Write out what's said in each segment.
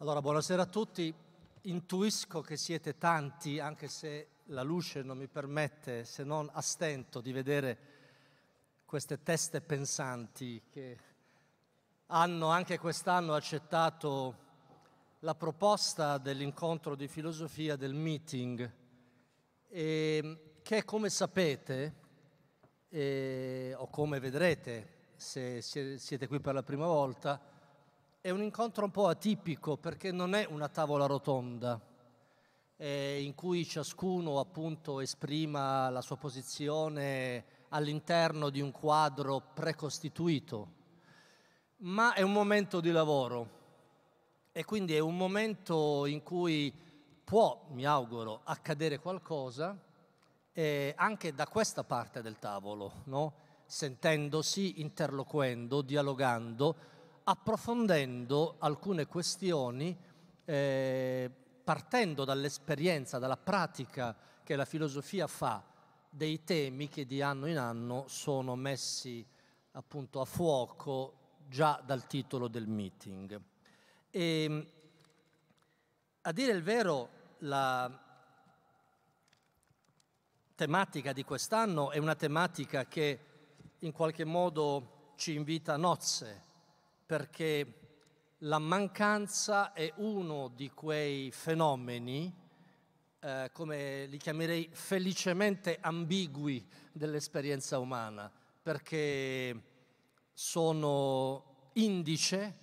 Allora, buonasera a tutti. Intuisco che siete tanti, anche se la luce non mi permette, se non a stento, di vedere queste teste pensanti che hanno anche quest'anno accettato la proposta dell'incontro di filosofia del meeting, e, che come sapete, e, eh, o come vedrete se siete qui per la prima volta, è un incontro un po' atipico perché non è una tavola rotonda eh, in cui ciascuno appunto esprima la sua posizione all'interno di un quadro precostituito, ma è un momento di lavoro e quindi è un momento in cui può, mi auguro, accadere qualcosa eh, anche da questa parte del tavolo, no? sentendosi, interloquendo, dialogando approfondendo alcune questioni, eh, partendo dall'esperienza, dalla pratica che la filosofia fa dei temi che di anno in anno sono messi appunto a fuoco già dal titolo del meeting. E, ehm, a dire il vero, la tematica di quest'anno è una tematica che in qualche modo ci invita a nozze, perché la mancanza è uno di quei fenomeni, eh, come li chiamerei, felicemente ambigui dell'esperienza umana, perché sono indice,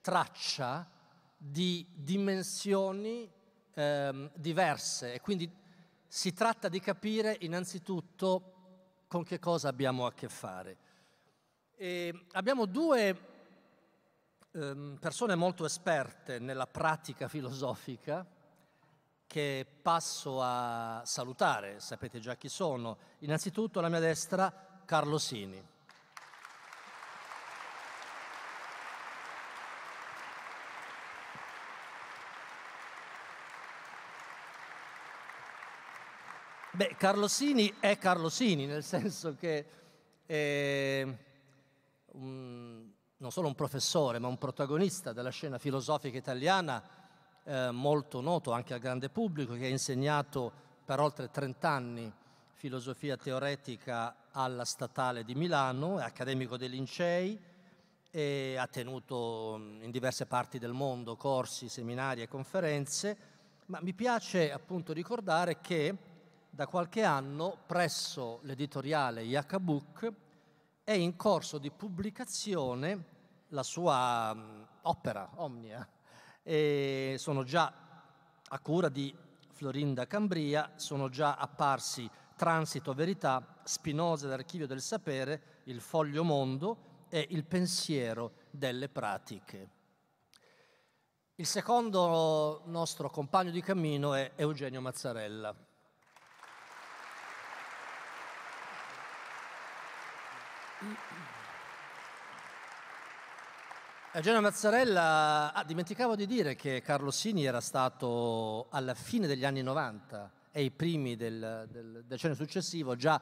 traccia di dimensioni eh, diverse e quindi si tratta di capire innanzitutto con che cosa abbiamo a che fare. E abbiamo due Ehm, persone molto esperte nella pratica filosofica che passo a salutare, sapete già chi sono. Innanzitutto alla mia destra Carlo Sini. Beh, Carlo Sini è Carlo Sini, nel senso che è un non solo un professore, ma un protagonista della scena filosofica italiana, eh, molto noto anche al grande pubblico, che ha insegnato per oltre 30 anni filosofia teoretica alla Statale di Milano, è accademico dei Lincei e ha tenuto mm, in diverse parti del mondo corsi, seminari e conferenze, ma mi piace appunto ricordare che da qualche anno presso l'editoriale IHBook è in corso di pubblicazione la sua mm, opera Omnia. E sono già a cura di Florinda Cambria, sono già apparsi Transito Verità, Spinosa d'Archivio del Sapere, Il Foglio Mondo e Il Pensiero delle Pratiche. Il secondo nostro compagno di cammino è Eugenio Mazzarella. Eugenio eh, Mazzarella, ah, dimenticavo di dire che Carlo Sini era stato alla fine degli anni 90 e i primi del, del decennio successivo già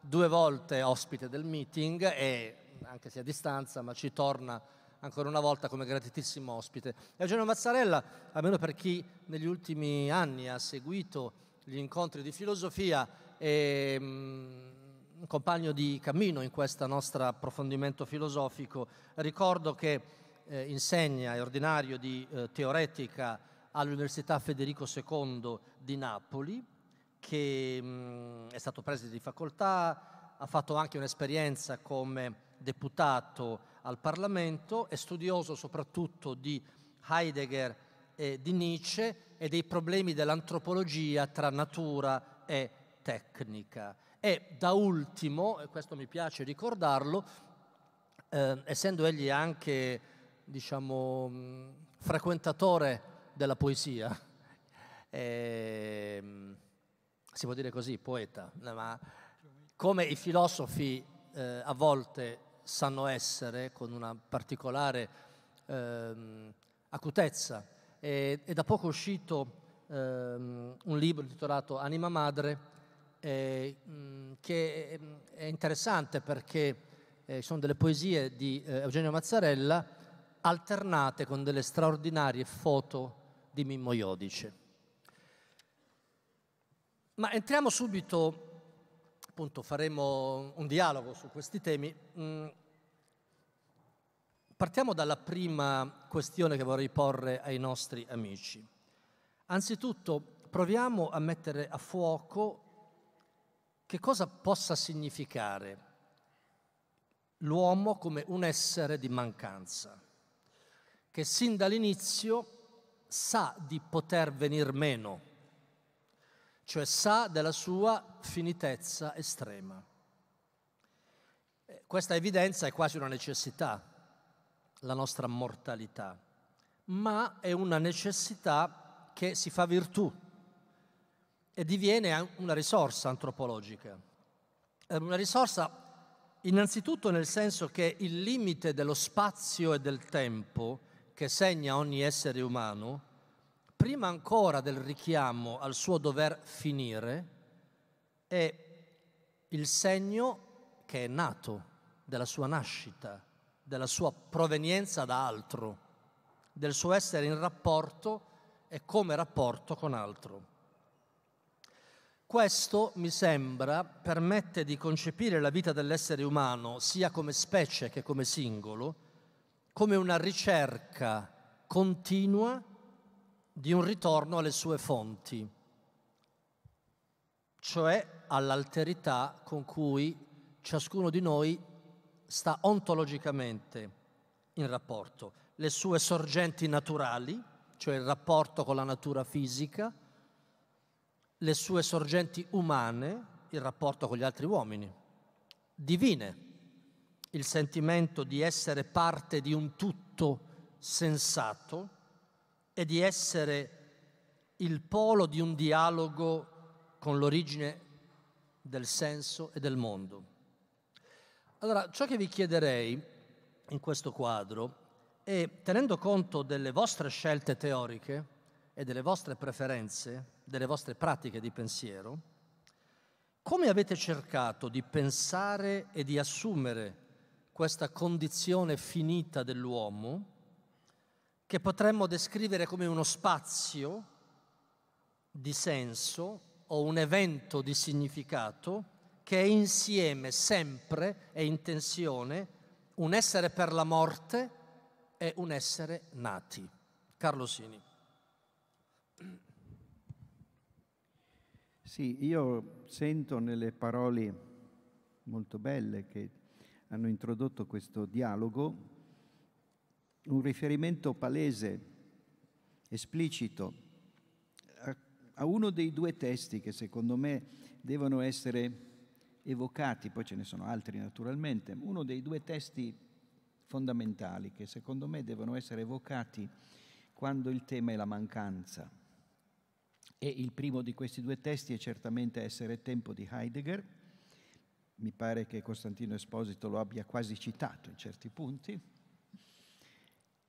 due volte ospite del meeting e anche se a distanza, ma ci torna ancora una volta come gratitissimo ospite. Eugenio eh, Mazzarella, almeno per chi negli ultimi anni ha seguito gli incontri di filosofia, e, ehm, un compagno di cammino in questo nostro approfondimento filosofico. Ricordo che eh, insegna, è ordinario di eh, teoretica all'Università Federico II di Napoli, che mh, mm, è stato preside di facoltà, ha fatto anche un'esperienza come deputato al Parlamento, è studioso soprattutto di Heidegger e di Nietzsche e dei problemi dell'antropologia tra natura e tecnica. E da ultimo, e questo mi piace ricordarlo, eh, essendo egli anche diciamo, mm, frequentatore della poesia, eh, si può dire così, poeta, ma come i filosofi eh, a volte sanno essere con una particolare eh, acutezza. E, è da poco uscito ehm, un libro intitolato Anima Madre, eh, che ehm, è interessante perché eh, sono delle poesie di eh, Eugenio Mazzarella alternate con delle straordinarie foto di Mimmo Iodice. Ma entriamo subito, appunto faremo un dialogo su questi temi. Mh, mm, partiamo dalla prima questione che vorrei porre ai nostri amici. Anzitutto proviamo a mettere a fuoco che cosa possa significare l'uomo come un essere di mancanza, che sin dall'inizio sa di poter venir meno, cioè sa della sua finitezza estrema. Eh, questa evidenza è quasi una necessità, la nostra mortalità, ma è una necessità che si fa virtù e diviene una risorsa antropologica. Eh, una risorsa innanzitutto nel senso che il limite dello spazio e del tempo che segna ogni essere umano, prima ancora del richiamo al suo dover finire, è il segno che è nato della sua nascita, della sua provenienza da altro, del suo essere in rapporto e come rapporto con altro. Questo, mi sembra, permette di concepire la vita dell'essere umano, sia come specie che come singolo, come una ricerca continua di un ritorno alle sue fonti, cioè all'alterità con cui ciascuno di noi sta ontologicamente in rapporto, le sue sorgenti naturali, cioè il rapporto con la natura fisica, le sue sorgenti umane, il rapporto con gli altri uomini, divine, il sentimento di essere parte di un tutto sensato e di essere il polo di un dialogo con l'origine del senso e del mondo. Allora, ciò che vi chiederei in questo quadro è, tenendo conto delle vostre scelte teoriche, e delle vostre preferenze, delle vostre pratiche di pensiero, come avete cercato di pensare e di assumere questa condizione finita dell'uomo, che potremmo descrivere come uno spazio di senso o un evento di significato che è insieme sempre e in tensione un essere per la morte e un essere nati. Carlo Sini. Sì, io sento nelle parole molto belle che hanno introdotto questo dialogo un riferimento palese, esplicito, a, uno dei due testi che secondo me devono essere evocati, poi ce ne sono altri naturalmente, uno dei due testi fondamentali che secondo me devono essere evocati quando il tema è la mancanza. E il primo di questi due testi è certamente Essere tempo di Heidegger. Mi pare che Costantino Esposito lo abbia quasi citato in certi punti.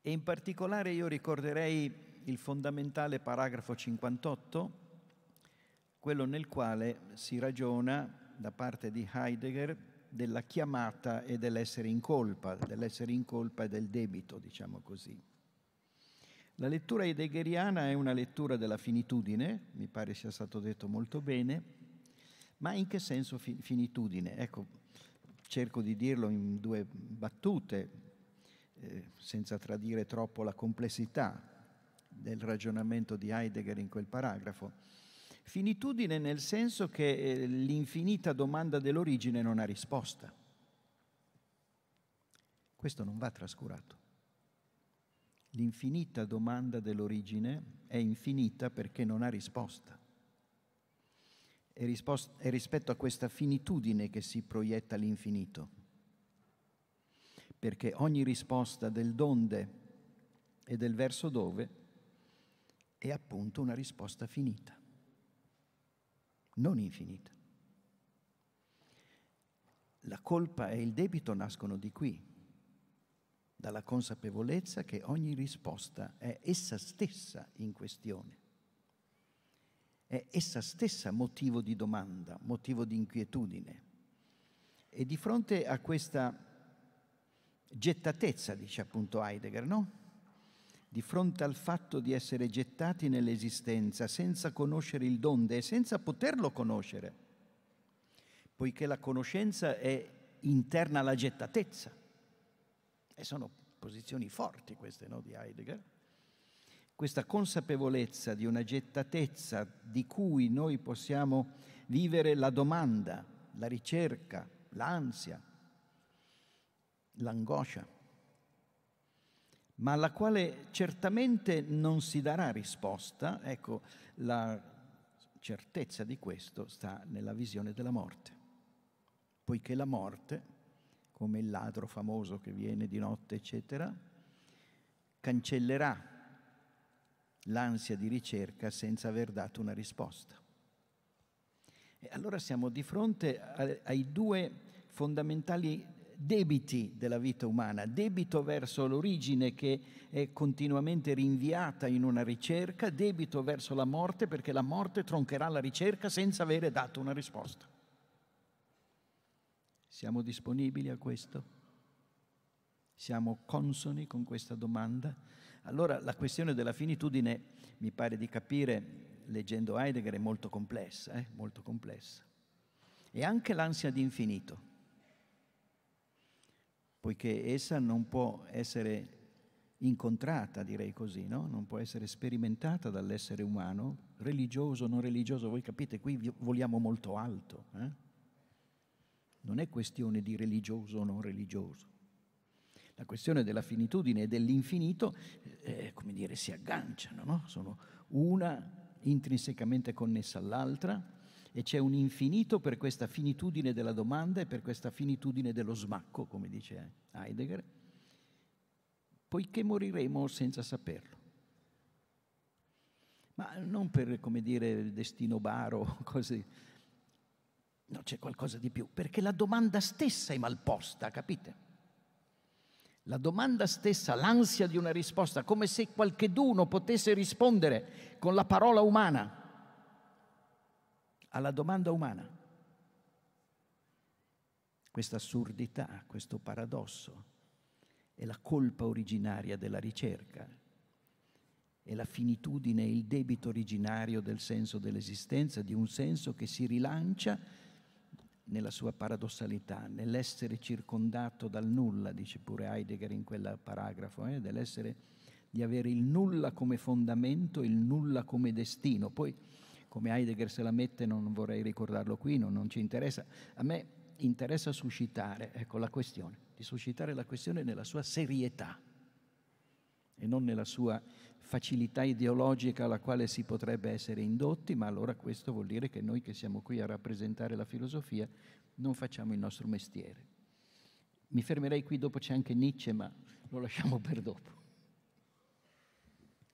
E in particolare io ricorderei il fondamentale paragrafo 58, quello nel quale si ragiona da parte di Heidegger della chiamata e dell'essere in colpa, dell'essere in colpa e del debito, diciamo così. La lettura heideggeriana è una lettura della finitudine, mi pare sia stato detto molto bene, ma in che senso fi- finitudine? Ecco, cerco di dirlo in due battute, eh, senza tradire troppo la complessità del ragionamento di Heidegger in quel paragrafo. Finitudine nel senso che eh, l'infinita domanda dell'origine non ha risposta. Questo non va trascurato. L'infinita domanda dell'origine è infinita perché non ha risposta. È, risposta, è rispetto a questa finitudine che si proietta l'infinito. perché ogni risposta del donde e del verso dove è appunto una risposta finita, non infinita. La colpa e il debito nascono di qui, dalla consapevolezza che ogni risposta è essa stessa in questione, è essa stessa motivo di domanda, motivo di inquietudine. E di fronte a questa gettatezza, dice appunto Heidegger, no? Di fronte al fatto di essere gettati nell'esistenza senza conoscere il donde e senza poterlo conoscere, poiché la conoscenza è interna alla gettatezza e sono posizioni forti queste no, di Heidegger, questa consapevolezza di una gettatezza di cui noi possiamo vivere la domanda, la ricerca, l'ansia, l'angoscia, ma alla quale certamente non si darà risposta, ecco, la certezza di questo sta nella visione della morte, poiché la morte come il ladro famoso che viene di notte, eccetera, cancellerà l'ansia di ricerca senza aver dato una risposta. E allora siamo di fronte ai due fondamentali debiti della vita umana, debito verso l'origine che è continuamente rinviata in una ricerca, debito verso la morte perché la morte troncherà la ricerca senza avere dato una risposta. Siamo disponibili a questo? Siamo consoni con questa domanda? Allora la questione della finitudine, mi pare di capire, leggendo Heidegger, è molto complessa, eh? molto complessa. E anche l'ansia di infinito, poiché essa non può essere incontrata, direi così, no? non può essere sperimentata dall'essere umano, religioso o non religioso, voi capite, qui voliamo molto alto. Eh? non è questione di religioso o non religioso. La questione della finitudine e dell'infinito, eh, eh, come dire, si agganciano, no? sono una intrinsecamente connessa all'altra e c'è un infinito per questa finitudine della domanda e per questa finitudine dello smacco, come dice Heidegger, poiché moriremo senza saperlo. Ma non per, come dire, destino baro, cose No, c'è qualcosa di più, perché la domanda stessa è mal posta, capite? La domanda stessa, l'ansia di una risposta, come se qualcheduno potesse rispondere con la parola umana alla domanda umana. Questa assurdità, questo paradosso è la colpa originaria della ricerca, è la finitudine, il debito originario del senso dell'esistenza, di un senso che si rilancia nella sua paradossalità, nell'essere circondato dal nulla, dice pure Heidegger in quel paragrafo, eh, dell'essere di avere il nulla come fondamento, il nulla come destino. Poi, come Heidegger se la mette, non vorrei ricordarlo qui, non, non ci interessa. A me interessa suscitare, ecco, la questione, di suscitare la questione nella sua serietà e non nella sua facilità ideologica alla quale si potrebbe essere indotti, ma allora questo vuol dire che noi che siamo qui a rappresentare la filosofia non facciamo il nostro mestiere. Mi fermerei qui, dopo c'è anche Nietzsche, ma lo lasciamo per dopo.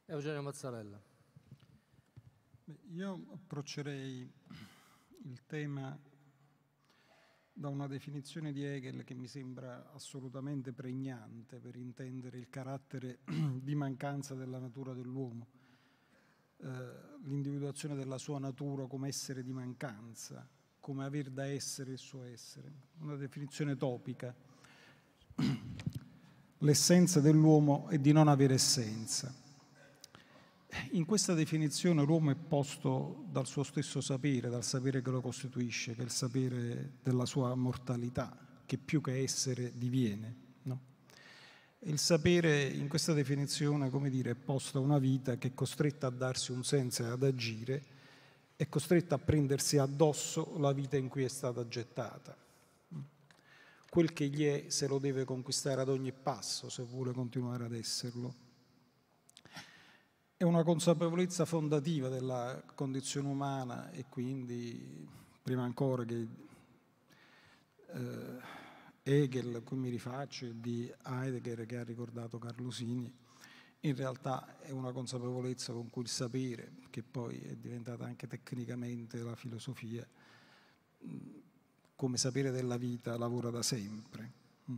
Eugenio Mazzarella. io approccerei il tema da una definizione di Hegel che mi sembra assolutamente pregnante per intendere il carattere di mancanza della natura dell'uomo, eh, l'individuazione della sua natura come essere di mancanza, come aver da essere il suo essere, una definizione topica. L'essenza dell'uomo è di non avere essenza. In questa definizione l'uomo è posto dal suo stesso sapere, dal sapere che lo costituisce, che è il sapere della sua mortalità, che più che essere diviene. No? Il sapere in questa definizione, come dire, è posto a una vita che è costretta a darsi un senso e ad agire, è costretta a prendersi addosso la vita in cui è stata gettata quel che gli è se lo deve conquistare ad ogni passo, se vuole continuare ad esserlo è una consapevolezza fondativa della condizione umana e quindi, prima ancora che eh, Hegel, a cui mi rifaccio, di Heidegger che ha ricordato Carlosini, in realtà è una consapevolezza con cui il sapere, che poi è diventata anche tecnicamente la filosofia, come sapere della vita lavora da sempre. Mm.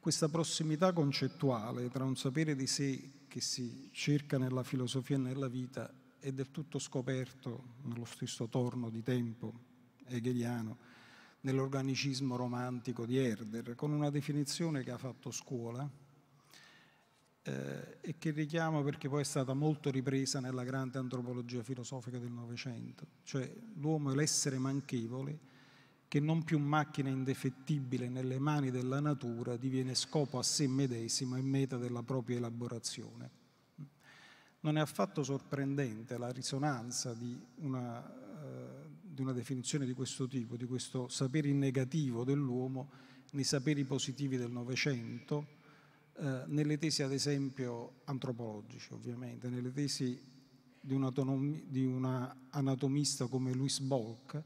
Questa prossimità concettuale tra un sapere di sé che si cerca nella filosofia e nella vita è del tutto scoperto nello stesso torno di tempo hegeliano nell'organicismo romantico di Herder, con una definizione che ha fatto scuola eh, e che richiamo perché poi è stata molto ripresa nella grande antropologia filosofica del Novecento, cioè l'uomo è l'essere manchevole che non più macchina indefettibile nelle mani della natura diviene scopo a sé medesima e meta della propria elaborazione. Non è affatto sorprendente la risonanza di una, eh, di una definizione di questo tipo, di questo sapere in negativo dell'uomo nei saperi positivi del Novecento, eh, nelle tesi ad esempio antropologici ovviamente, nelle tesi di un, anatomista come Louis Bolk,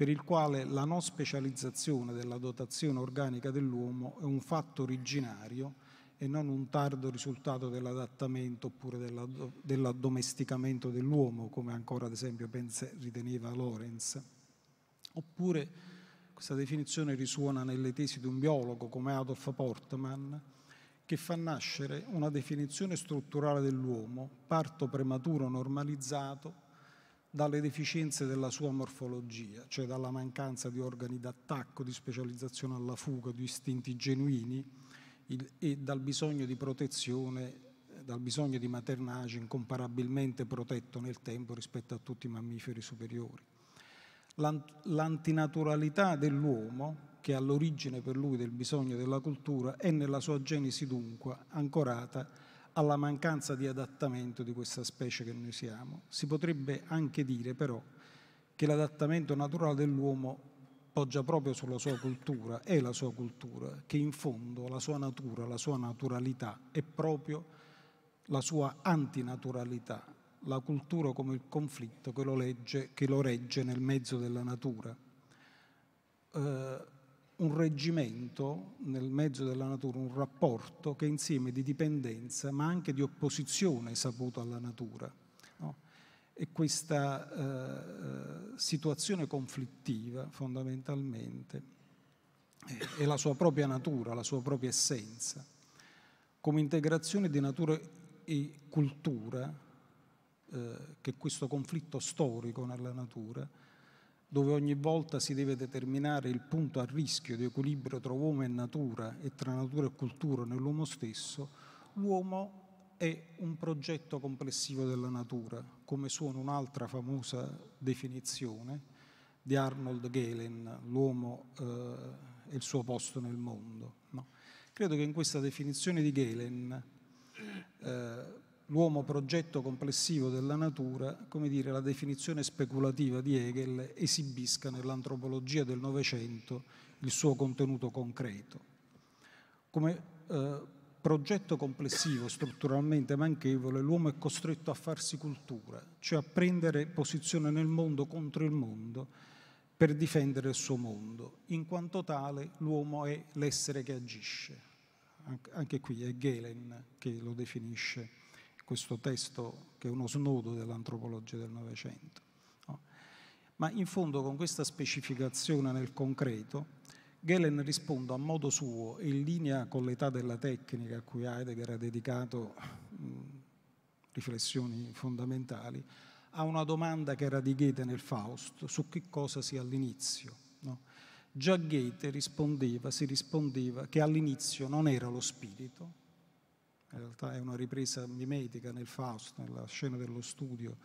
per il quale la non specializzazione della dotazione organica dell'uomo è un fatto originario e non un tardo risultato dell'adattamento oppure dell'addomesticamento dell'uomo, come ancora ad esempio pensa, riteneva Lorenz. Oppure questa definizione risuona nelle tesi di un biologo come Adolf Portman, che fa nascere una definizione strutturale dell'uomo, parto prematuro normalizzato, dalle deficienze della sua morfologia, cioè dalla mancanza di organi d'attacco, di specializzazione alla fuga, di istinti genuini il, e dal bisogno di protezione, dal bisogno di maternage incomparabilmente protetto nel tempo rispetto a tutti i mammiferi superiori. L'ant- l'antinaturalità dell'uomo, che è all'origine per lui del bisogno della cultura, è nella sua genesi dunque ancorata alla mancanza di adattamento di questa specie che noi siamo. Si potrebbe anche dire però che l'adattamento naturale dell'uomo poggia proprio sulla sua cultura, è la sua cultura, che in fondo la sua natura, la sua naturalità è proprio la sua antinaturalità, la cultura come il conflitto che lo, legge, che lo regge nel mezzo della natura. Eh, un reggimento nel mezzo della natura, un rapporto che è insieme di dipendenza ma anche di opposizione saputo alla natura. No? E questa eh, situazione conflittiva fondamentalmente è, è la sua propria natura, la sua propria essenza. Come integrazione di natura e cultura, eh, che questo conflitto storico nella natura dove ogni volta si deve determinare il punto a rischio di equilibrio tra uomo e natura e tra natura e cultura nell'uomo stesso, l'uomo è un progetto complessivo della natura, come suona un'altra famosa definizione di Arnold Galen, l'uomo eh, e il suo posto nel mondo. No? Credo che in questa definizione di Galen eh, l'uomo progetto complessivo della natura, come dire, la definizione speculativa di Hegel esibisca nell'antropologia del Novecento il suo contenuto concreto. Come eh, progetto complessivo strutturalmente manchevole, l'uomo è costretto a farsi cultura, cioè a prendere posizione nel mondo contro il mondo per difendere il suo mondo. In quanto tale, l'uomo è l'essere che agisce. Anche qui è Gelen che lo definisce questo testo che è uno snodo dell'antropologia del Novecento. No? Ma in fondo con questa specificazione nel concreto, Gelen risponde a modo suo in linea con l'età della tecnica a cui Heidegger ha dedicato mh, riflessioni fondamentali, a una domanda che era di Goethe nel Faust su che cosa sia all'inizio. No? Già Goethe rispondeva, si rispondeva che all'inizio non era lo spirito, in realtà è una ripresa mimetica nel Fausto, nella scena dello studio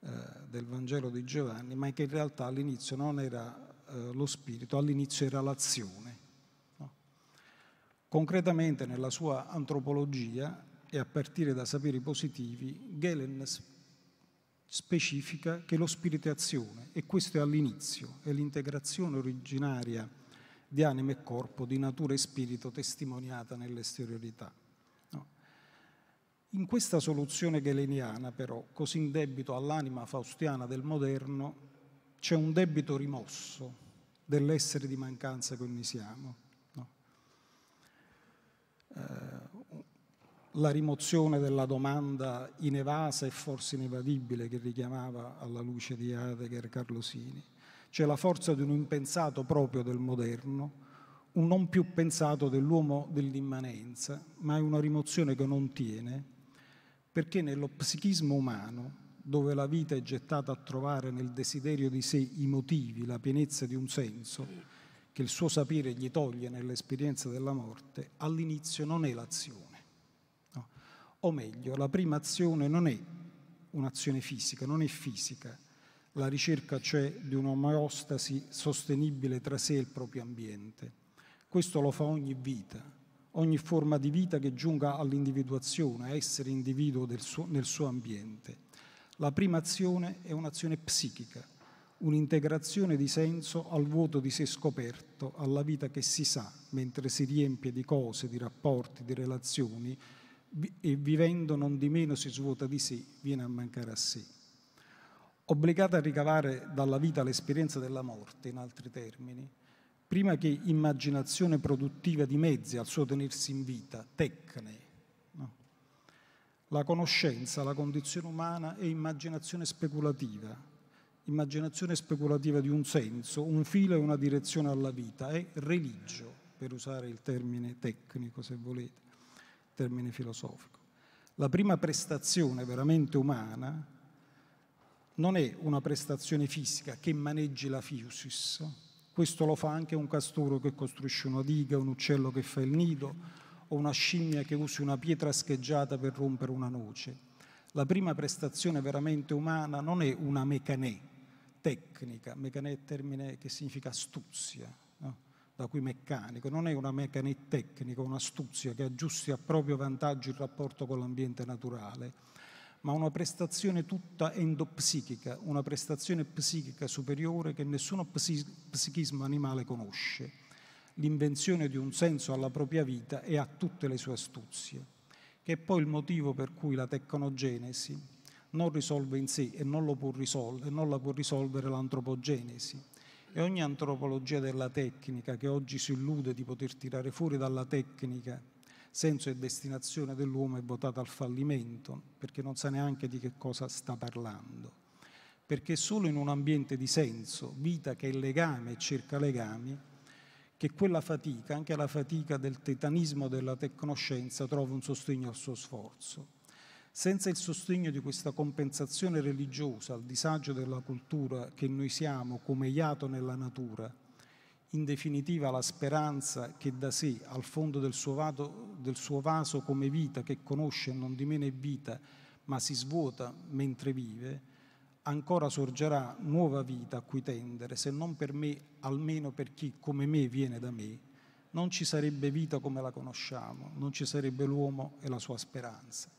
eh, del Vangelo di Giovanni, ma che in realtà all'inizio non era eh, lo spirito, all'inizio era l'azione. No? Concretamente nella sua antropologia e a partire da saperi positivi, Gelen specifica che lo spirito è azione e questo è all'inizio, è l'integrazione originaria di anima e corpo, di natura e spirito testimoniata nell'esteriorità. In questa soluzione galeniana, però, così in debito all'anima faustiana del moderno, c'è un debito rimosso dell'essere di mancanza che noi siamo. No? Eh, la rimozione della domanda inevasa e forse inevadibile che richiamava alla luce di Heidegger Carlosini. C'è la forza di un impensato proprio del moderno, un non più pensato dell'uomo dell'immanenza, ma è una rimozione che non tiene, perché nello psichismo umano, dove la vita è gettata a trovare nel desiderio di sé i motivi, la pienezza di un senso, che il suo sapere gli toglie nell'esperienza della morte, all'inizio non è l'azione. No? O meglio, la prima azione non è un'azione fisica, non è fisica. La ricerca cioè di un'omeostasi sostenibile tra sé e il proprio ambiente. Questo lo fa ogni vita, ogni forma di vita che giunga all'individuazione, a essere individuo suo, nel suo ambiente. La prima azione è un'azione psichica, un'integrazione di senso al vuoto di sé scoperto, alla vita che si sa, mentre si riempie di cose, di rapporti, di relazioni e vivendo non di meno si svuota di sé, viene a mancare a sé. Obbligata a ricavare dalla vita l'esperienza della morte, in altri termini, prima che immaginazione produttiva di mezzi al suo tenersi in vita, tecne. No? La conoscenza, la condizione umana è immaginazione speculativa, immaginazione speculativa di un senso, un filo e una direzione alla vita, è religio, per usare il termine tecnico se volete, termine filosofico. La prima prestazione veramente umana non è una prestazione fisica che maneggi la fiusis, questo lo fa anche un castoro che costruisce una diga, un uccello che fa il nido o una scimmia che usa una pietra scheggiata per rompere una noce. La prima prestazione veramente umana non è una mecanè tecnica, mecanè è termine che significa astuzia, no? da cui meccanico, non è una mecanè tecnica, un'astuzia che aggiusti a proprio vantaggio il rapporto con l'ambiente naturale ma una prestazione tutta endopsichica, una prestazione psichica superiore che nessuno psi psichismo animale conosce. L'invenzione di un senso alla propria vita e a tutte le sue astuzie, che è poi il motivo per cui la tecnogenesi non risolve in sé e non, risolvere, non la può risolvere l'antropogenesi. E ogni antropologia della tecnica che oggi si illude di poter tirare fuori dalla tecnica senso e destinazione dell'uomo è votata al fallimento, perché non sa neanche di che cosa sta parlando. Perché è solo in un ambiente di senso, vita che è legame e cerca legami, che quella fatica, anche la fatica del titanismo della tecnoscienza, trova un sostegno al suo sforzo. Senza il sostegno di questa compensazione religiosa al disagio della cultura che noi siamo come iato nella natura, in definitiva la speranza che da sé, al fondo del suo, vato, del suo vaso come vita, che conosce e non è vita, ma si svuota mentre vive, ancora sorgerà nuova vita a cui tendere, se non per me, almeno per chi come me viene da me. Non ci sarebbe vita come la conosciamo, non ci sarebbe l'uomo e la sua speranza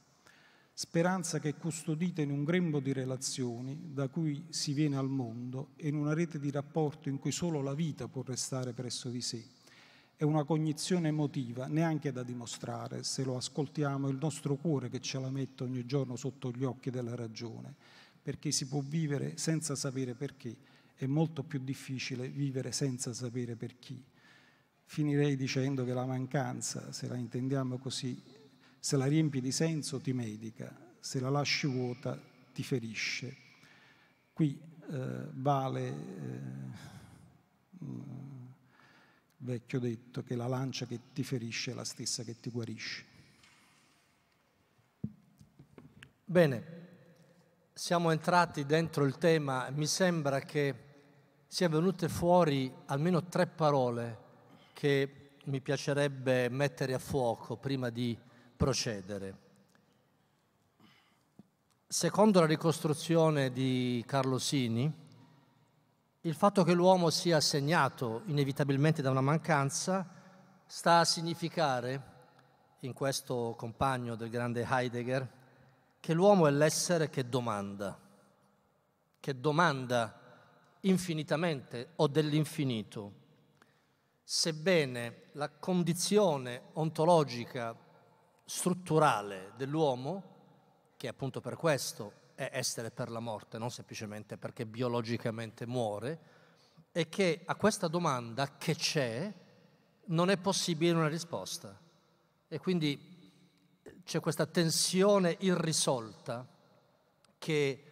speranza che è custodita in un grembo di relazioni da cui si viene al mondo e in una rete di rapporto in cui solo la vita può restare presso di sé. È una cognizione emotiva, neanche da dimostrare, se lo ascoltiamo, il nostro cuore che ce la mette ogni giorno sotto gli occhi della ragione, perché si può vivere senza sapere perché, è molto più difficile vivere senza sapere per chi. Finirei dicendo che la mancanza, se la intendiamo così, se la riempi di senso ti medica, se la lasci vuota ti ferisce. Qui eh, vale eh, mm, vecchio detto che la lancia che ti ferisce è la stessa che ti guarisce. Bene, siamo entrati dentro il tema, mi sembra che siano venute fuori almeno tre parole che mi piacerebbe mettere a fuoco prima di procedere. Secondo la ricostruzione di Carlo Sini, il fatto che l'uomo sia segnato inevitabilmente da una mancanza sta a significare, in questo compagno del grande Heidegger, che l'uomo è l'essere che domanda, che domanda infinitamente o dell'infinito. Sebbene la condizione ontologica strutturale dell'uomo, che appunto per questo è essere per la morte, non semplicemente perché biologicamente muore, e che a questa domanda che c'è non è possibile una risposta. E quindi eh, c'è questa tensione irrisolta che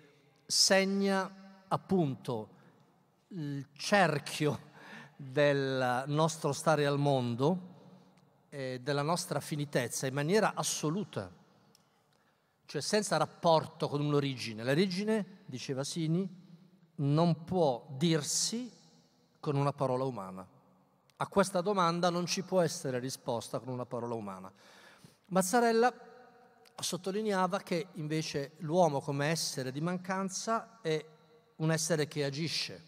segna appunto il cerchio del nostro stare al mondo eh, della nostra finitezza in maniera assoluta, cioè senza rapporto con un'origine. L'origine, diceva Sini, non può dirsi con una parola umana. A questa domanda non ci può essere risposta con una parola umana. Mazzarella sottolineava che invece l'uomo come essere di mancanza è un essere che agisce,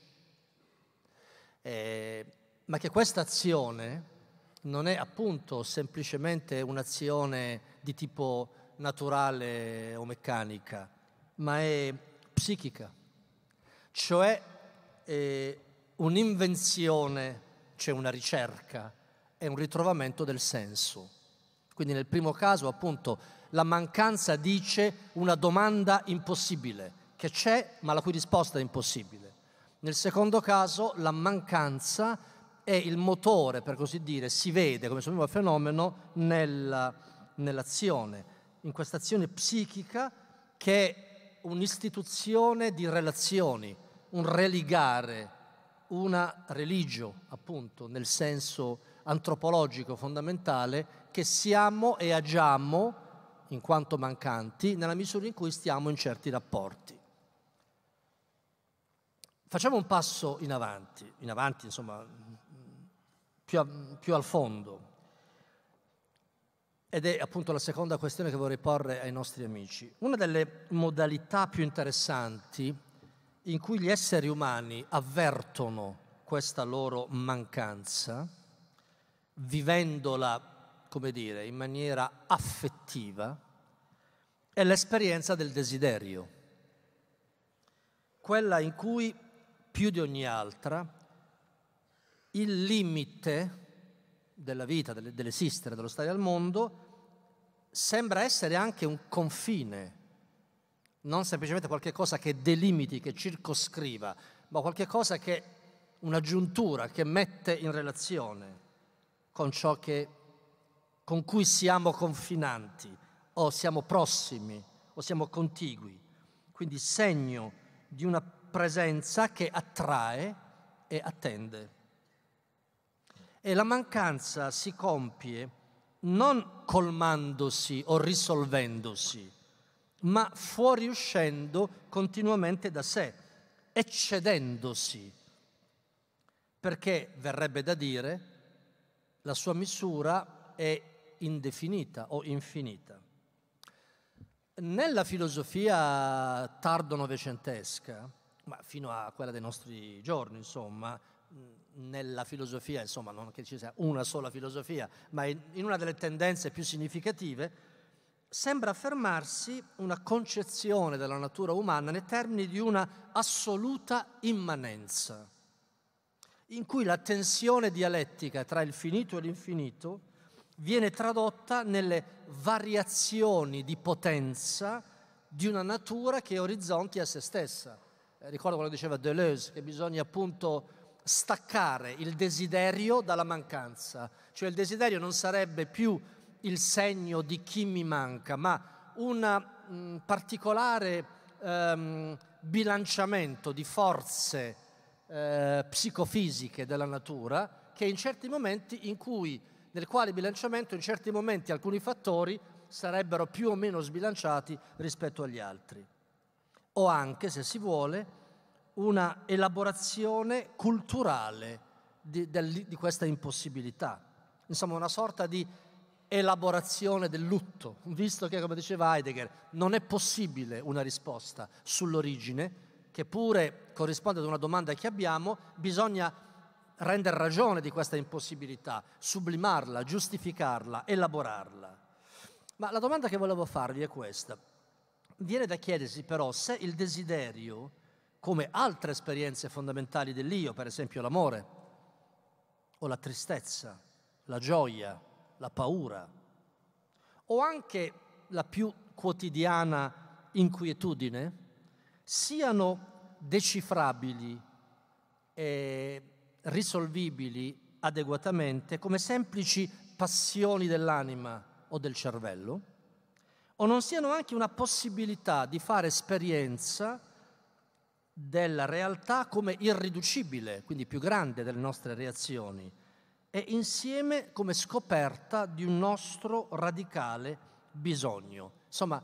eh, ma che questa azione non è appunto semplicemente un'azione di tipo naturale o meccanica, ma è psichica, cioè eh, un'invenzione, cioè una ricerca, è un ritrovamento del senso. Quindi nel primo caso appunto la mancanza dice una domanda impossibile, che c'è ma la cui risposta è impossibile. Nel secondo caso la mancanza è il motore, per così dire, si vede come sommo fenomeno nella, nell'azione, in questa azione psichica che è un'istituzione di relazioni, un religare, una religio, appunto, nel senso antropologico fondamentale, che siamo e agiamo, in quanto mancanti, nella misura in cui stiamo in certi rapporti. Facciamo un passo in avanti, in avanti insomma più, a, più al fondo. Ed è appunto la seconda questione che vorrei porre ai nostri amici. Una delle modalità più interessanti in cui gli esseri umani avvertono questa loro mancanza, vivendola, come dire, in maniera affettiva, è l'esperienza del desiderio, quella in cui più di ogni altra il limite della vita, dell'esistere, dello stare al mondo, sembra essere anche un confine, non semplicemente qualcosa che delimiti, che circoscriva, ma qualcosa cosa che, una giuntura che mette in relazione con ciò che, con cui siamo confinanti o siamo prossimi o siamo contigui. Quindi segno di una presenza che attrae e attende e la mancanza si compie non colmandosi o risolvendosi, ma fuoriuscendo continuamente da sé, eccedendosi, perché verrebbe da dire la sua misura è indefinita o infinita. Nella filosofia tardo-novecentesca, ma fino a quella dei nostri giorni, insomma, nella filosofia, insomma non che ci sia una sola filosofia, ma in una delle tendenze più significative, sembra affermarsi una concezione della natura umana nei termini di una assoluta immanenza, in cui la tensione dialettica tra il finito e l'infinito viene tradotta nelle variazioni di potenza di una natura che è orizzonte a se stessa. Eh, ricordo quello che diceva Deleuze, che bisogna appunto staccare il desiderio dalla mancanza, cioè il desiderio non sarebbe più il segno di chi mi manca, ma un mm, particolare ehm, bilanciamento di forze eh, psicofisiche della natura che in certi momenti in cui, nel quale bilanciamento in certi momenti alcuni fattori sarebbero più o meno sbilanciati rispetto agli altri. O anche, se si vuole, una elaborazione culturale di, del, di questa impossibilità, insomma una sorta di elaborazione del lutto, visto che, come diceva Heidegger, non è possibile una risposta sull'origine, che pure corrisponde ad una domanda che abbiamo, bisogna rendere ragione di questa impossibilità, sublimarla, giustificarla, elaborarla. Ma la domanda che volevo farvi è questa. Viene da chiedersi però se il desiderio come altre esperienze fondamentali dell'io, per esempio l'amore o la tristezza, la gioia, la paura, o anche la più quotidiana inquietudine, siano decifrabili e risolvibili adeguatamente come semplici passioni dell'anima o del cervello, o non siano anche una possibilità di fare esperienza della realtà come irriducibile, quindi più grande delle nostre reazioni, e insieme come scoperta di un nostro radicale bisogno. Insomma,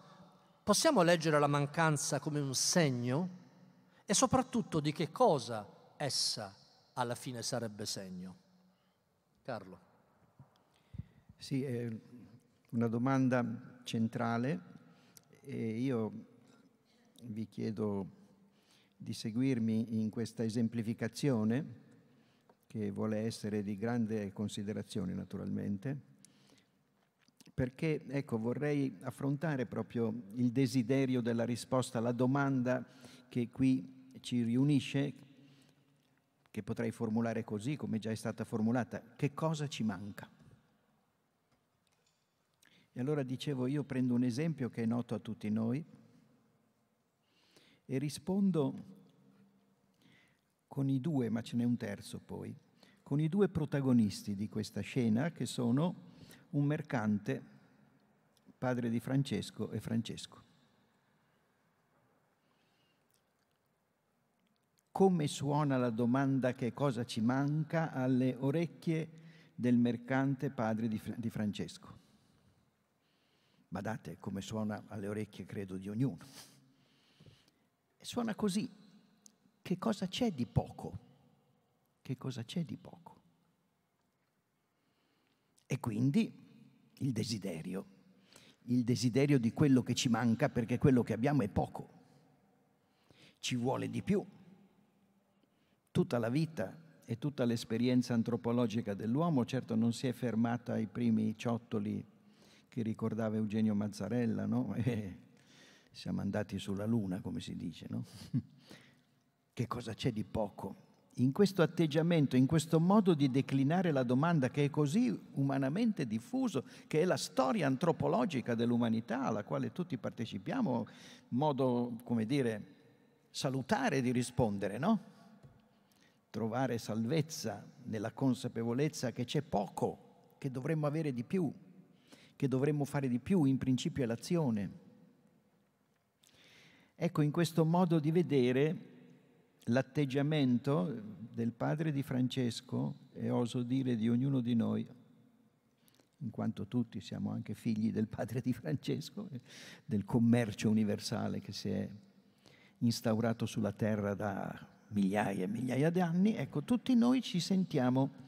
possiamo leggere la mancanza come un segno e soprattutto di che cosa essa alla fine sarebbe segno. Carlo. Sì, è una domanda centrale e io vi chiedo di seguirmi in questa esemplificazione, che vuole essere di grande considerazione naturalmente, perché ecco, vorrei affrontare proprio il desiderio della risposta alla domanda che qui ci riunisce, che potrei formulare così, come già è stata formulata, che cosa ci manca? E allora dicevo, io prendo un esempio che è noto a tutti noi, e rispondo con i due, ma ce n'è un terzo poi, con i due protagonisti di questa scena che sono un mercante, padre di Francesco e Francesco. Come suona la domanda che cosa ci manca alle orecchie del mercante padre di, di Francesco? Badate come suona alle orecchie, credo, di ognuno. Suona così. Che cosa c'è di poco? Che cosa c'è di poco? E quindi il desiderio, il desiderio di quello che ci manca perché quello che abbiamo è poco. Ci vuole di più. Tutta la vita e tutta l'esperienza antropologica dell'uomo certo non si è fermata ai primi ciottoli che ricordava Eugenio Mazzarella, no? Eh, siamo andati sulla luna, come si dice, no? che cosa c'è di poco? In questo atteggiamento, in questo modo di declinare la domanda che è così umanamente diffuso, che è la storia antropologica dell'umanità alla quale tutti partecipiamo, modo, come dire, salutare di rispondere, no? Trovare salvezza nella consapevolezza che c'è poco, che dovremmo avere di più, che dovremmo fare di più, in principio è l'azione. Ecco, in questo modo di vedere l'atteggiamento del padre di Francesco e oso dire di ognuno di noi, in quanto tutti siamo anche figli del padre di Francesco, eh, del commercio universale che si è instaurato sulla terra da migliaia e migliaia di anni, ecco, tutti noi ci sentiamo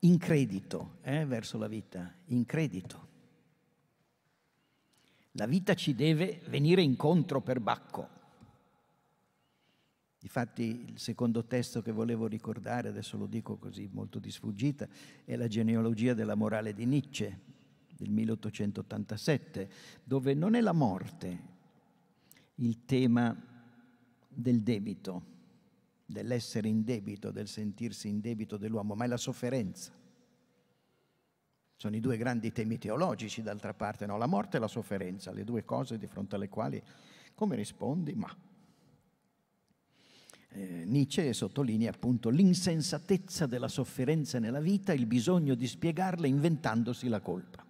in credito eh, verso la vita, in credito. La vita ci deve venire incontro per bacco. Difatti il secondo testo che volevo ricordare, adesso lo dico così molto di sfuggita, è la genealogia della morale di Nietzsche del 1887, dove non è la morte il tema del debito, dell'essere in debito, del sentirsi in debito dell'uomo, ma è la sofferenza. Sono i due grandi temi teologici, d'altra parte, no? la morte e la sofferenza, le due cose di fronte alle quali come rispondi? Ma. Eh, Nietzsche sottolinea appunto l'insensatezza della sofferenza nella vita, il bisogno di spiegarla inventandosi la colpa.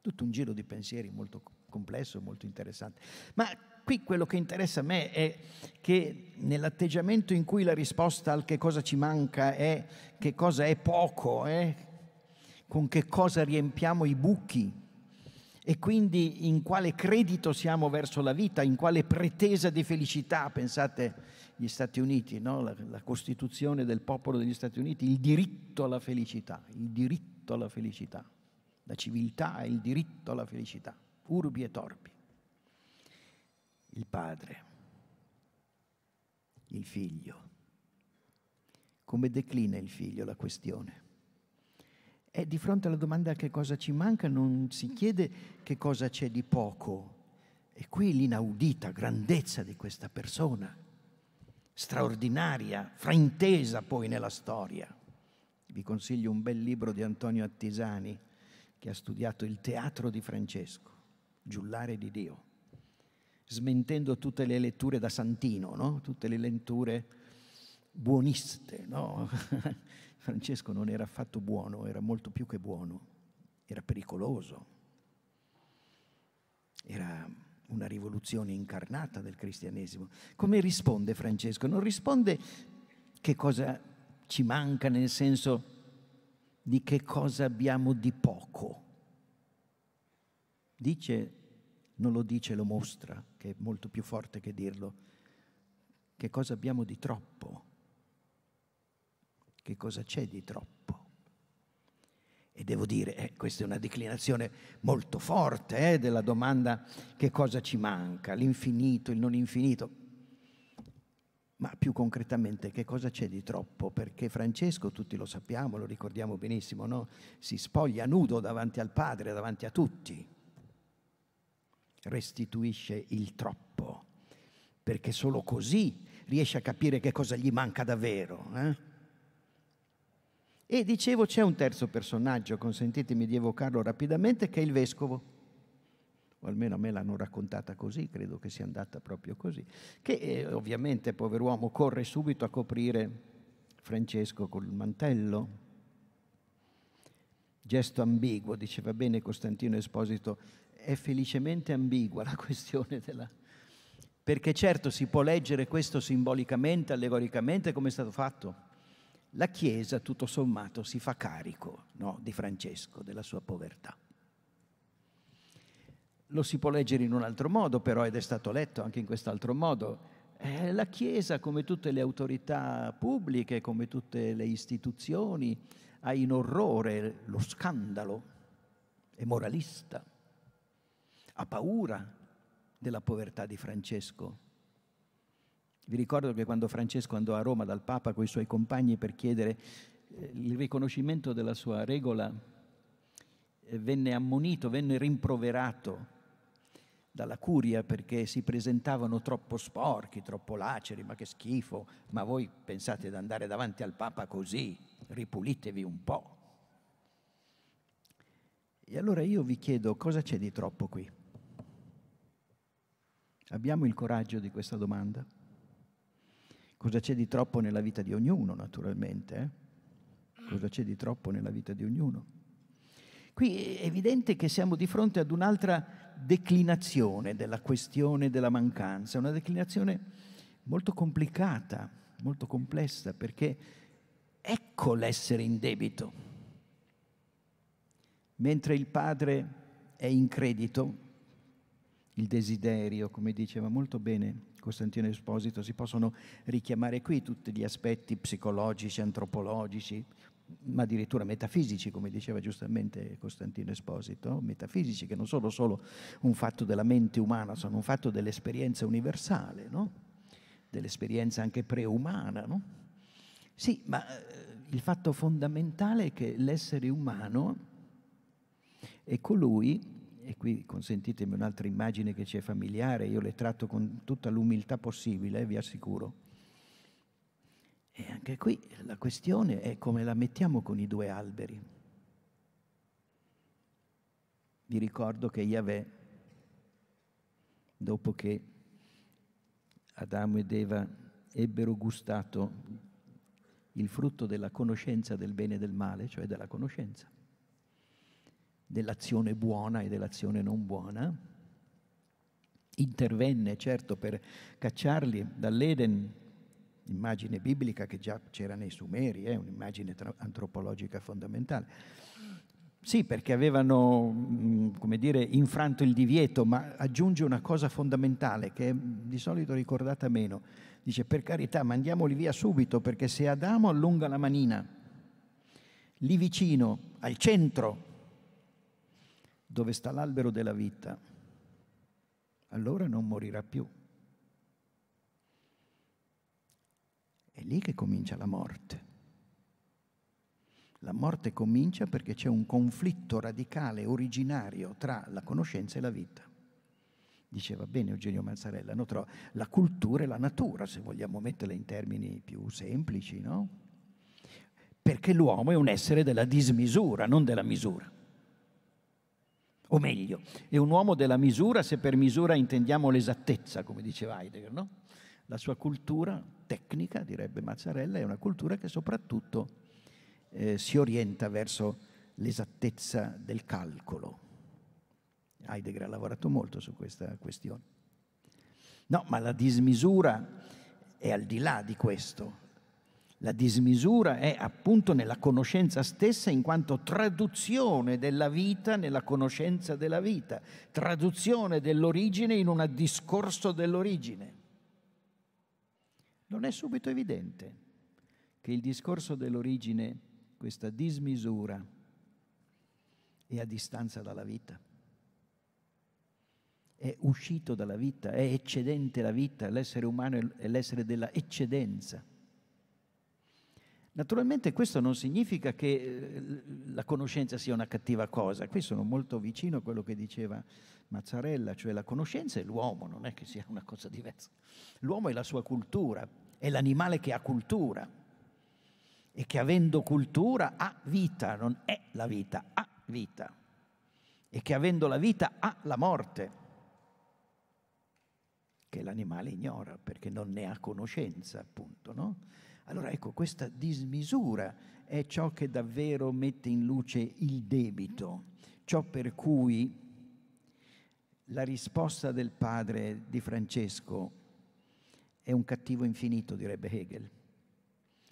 Tutto un giro di pensieri molto complesso, molto interessante. Ma qui quello che interessa a me è che nell'atteggiamento in cui la risposta al che cosa ci manca è che cosa è poco, eh, con che cosa riempiamo i buchi e quindi in quale credito siamo verso la vita, in quale pretesa di felicità, pensate gli Stati Uniti, no? la, la, Costituzione del popolo degli Stati Uniti, il diritto alla felicità, il diritto alla felicità, la civiltà è il diritto alla felicità, urbi e torbi. Il padre, il figlio, come declina il figlio la questione? E di fronte alla domanda che cosa ci manca non si chiede che cosa c'è di poco. E qui l'inaudita grandezza di questa persona, straordinaria, fraintesa poi nella storia. Vi consiglio un bel libro di Antonio Attisani che ha studiato il teatro di Francesco, Giullare di Dio, smentendo tutte le letture da Santino, no? tutte le letture buoniste, no? Francesco non era affatto buono, era molto più che buono, era pericoloso, era una rivoluzione incarnata del cristianesimo. Come risponde Francesco? Non risponde che cosa ci manca nel senso di che cosa abbiamo di poco. Dice, non lo dice, lo mostra, che è molto più forte che dirlo, che cosa abbiamo di troppo che cosa c'è di troppo. E devo dire, eh, questa è una declinazione molto forte eh, della domanda che cosa ci manca, l'infinito, il non infinito. Ma più concretamente che cosa c'è di troppo? Perché Francesco, tutti lo sappiamo, lo ricordiamo benissimo, no? si spoglia nudo davanti al Padre, davanti a tutti. Restituisce il troppo, perché solo così riesce a capire che cosa gli manca davvero. Eh? E dicevo c'è un terzo personaggio, consentitemi di evocarlo rapidamente, che è il vescovo o almeno a me l'hanno raccontata così, credo che sia andata proprio così, che eh, ovviamente, pover'uomo, corre subito a coprire Francesco col mantello. Gesto ambiguo, diceva bene Costantino Esposito, è felicemente ambigua la questione della... Perché certo si può leggere questo simbolicamente, allegoricamente, come è stato fatto, la Chiesa tutto sommato si fa carico no, di Francesco, della sua povertà. Lo si può leggere in un altro modo però ed è stato letto anche in quest'altro modo. Eh, la Chiesa, come tutte le autorità pubbliche, come tutte le istituzioni, ha in orrore lo scandalo, è moralista, ha paura della povertà di Francesco vi ricordo che quando Francesco andò a Roma dal Papa con i suoi compagni per chiedere eh, il riconoscimento della sua regola, eh, venne ammonito, venne rimproverato dalla curia perché si presentavano troppo sporchi, troppo laceri, ma che schifo, ma voi pensate di andare davanti al Papa così, ripulitevi un po'. E allora io vi chiedo cosa c'è di troppo qui? Abbiamo il coraggio di questa domanda? Cosa c'è di troppo nella vita di ognuno, naturalmente? Eh? Cosa c'è di troppo nella vita di ognuno? Qui è evidente che siamo di fronte ad un'altra declinazione della questione della mancanza, una declinazione molto complicata, molto complessa, perché ecco l'essere in debito. Mentre il padre è in credito, il desiderio, come diceva molto bene Costantino Esposito, si possono richiamare qui tutti gli aspetti psicologici, antropologici, ma addirittura metafisici, come diceva giustamente Costantino Esposito, metafisici che non sono solo un fatto della mente umana, sono un fatto dell'esperienza universale, no? dell'esperienza anche preumana. No? Sì, ma eh, il fatto fondamentale è che l'essere umano è colui e qui consentitemi un'altra immagine che ci è familiare, io le tratto con tutta l'umiltà possibile, eh, vi assicuro. E anche qui la questione è come la mettiamo con i due alberi. Vi ricordo che Yahweh, dopo che Adamo ed Eva ebbero gustato il frutto della conoscenza del bene e del male, cioè della conoscenza, dell'azione buona e dell'azione non buona. Intervenne certo per cacciarli dall'Eden, immagine biblica che già c'era nei Sumeri, eh, un'immagine tra- antropologica fondamentale. Sì, perché avevano, mm, come dire, infranto il divieto, ma aggiunge una cosa fondamentale che è di solito ricordata meno. Dice, per carità, mandiamoli via subito, perché se Adamo allunga la manina, lì vicino, al centro dove sta l'albero della vita, allora non morirà più. È lì che comincia la morte. La morte comincia perché c'è un conflitto radicale, originario tra la conoscenza e la vita. Diceva bene Eugenio Mazzarella, no? tra la cultura e la natura, se vogliamo metterla in termini più semplici, no? Perché l'uomo è un essere della dismisura, non della misura. O meglio, è un uomo della misura se per misura intendiamo l'esattezza, come diceva Heidegger, no? La sua cultura tecnica, direbbe Mazzarella, è una cultura che soprattutto eh, si orienta verso l'esattezza del calcolo. Heidegger ha lavorato molto su questa questione. No, ma la dismisura è al di là di questo, la dismisura è appunto nella conoscenza stessa in quanto traduzione della vita nella conoscenza della vita, traduzione dell'origine in un discorso dell'origine. Non è subito evidente che il discorso dell'origine, questa dismisura, è a distanza dalla vita è uscito dalla vita, è eccedente la vita, l'essere umano è l'essere della eccedenza. Naturalmente questo non significa che eh, la conoscenza sia una cattiva cosa, qui sono molto vicino a quello che diceva Mazzarella, cioè la conoscenza è l'uomo, non è che sia una cosa diversa. L'uomo è la sua cultura, è l'animale che ha cultura e che avendo cultura ha vita, non è la vita, ha vita e che avendo la vita ha la morte, che l'animale ignora perché non ne ha conoscenza appunto, no? Allora ecco, questa dismisura è ciò che davvero mette in luce il debito, ciò per cui la risposta del padre di Francesco è un cattivo infinito, direbbe Hegel.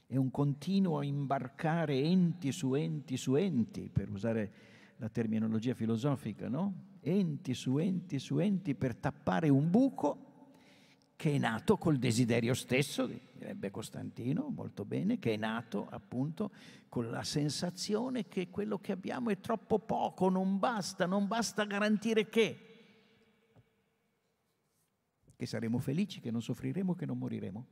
È un continuo imbarcare enti su enti su enti, per usare la terminologia filosofica, no? Enti su enti su enti per tappare un buco che è nato col desiderio stesso, direbbe Costantino molto bene, che è nato appunto con la sensazione che quello che abbiamo è troppo poco, non basta, non basta garantire che. Che saremo felici, che non soffriremo, che non moriremo.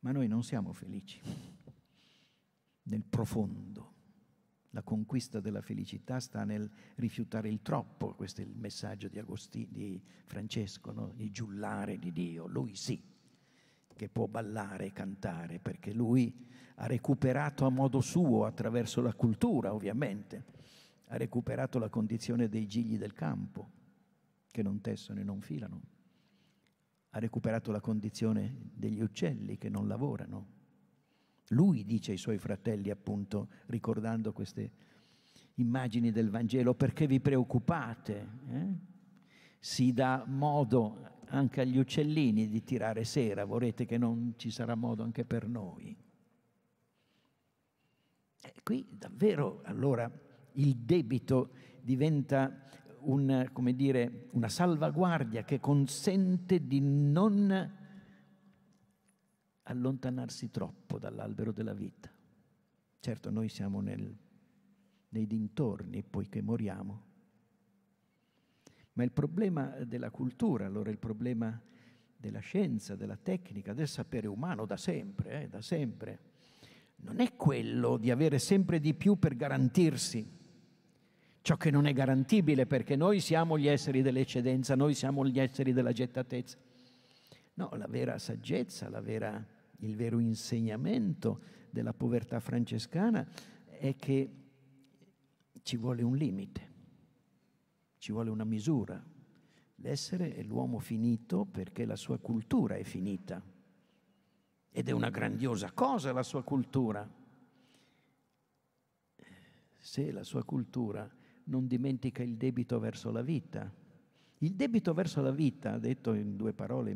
Ma noi non siamo felici nel profondo la conquista della felicità sta nel rifiutare il troppo, questo è il messaggio di, Agostino, di Francesco, no? il giullare di Dio, lui sì, che può ballare e cantare, perché lui ha recuperato a modo suo, attraverso la cultura ovviamente, ha recuperato la condizione dei gigli del campo, che non tessono e non filano, ha recuperato la condizione degli uccelli che non lavorano, lui dice ai suoi fratelli, appunto, ricordando queste immagini del Vangelo, perché vi preoccupate? Eh? Si dà modo anche agli uccellini di tirare sera, vorrete che non ci sarà modo anche per noi. E qui davvero allora il debito diventa un, dire, una salvaguardia che consente di non allontanarsi troppo dall'albero della vita. Certo, noi siamo nel, nei dintorni poiché moriamo, ma il problema della cultura, allora il problema della scienza, della tecnica, del sapere umano da sempre, eh, da sempre, non è quello di avere sempre di più per garantirsi ciò che non è garantibile perché noi siamo gli esseri dell'eccedenza, noi siamo gli esseri della gettatezza. No, la vera saggezza, la vera il vero insegnamento della povertà francescana è che ci vuole un limite, ci vuole una misura. L'essere è l'uomo finito perché la sua cultura è finita. Ed è una grandiosa cosa la sua cultura. Se la sua cultura non dimentica il debito verso la vita, il debito verso la vita, detto in due parole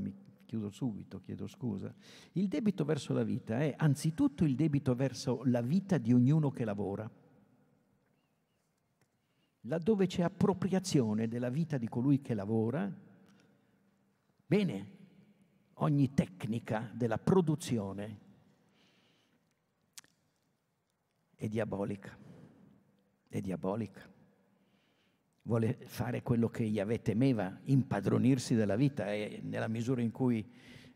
chiudo subito, chiedo scusa, il debito verso la vita è anzitutto il debito verso la vita di ognuno che lavora, laddove c'è appropriazione della vita di colui che lavora, bene, ogni tecnica della produzione è diabolica, è diabolica vuole fare quello che Yahweh temeva, impadronirsi della vita e nella misura in cui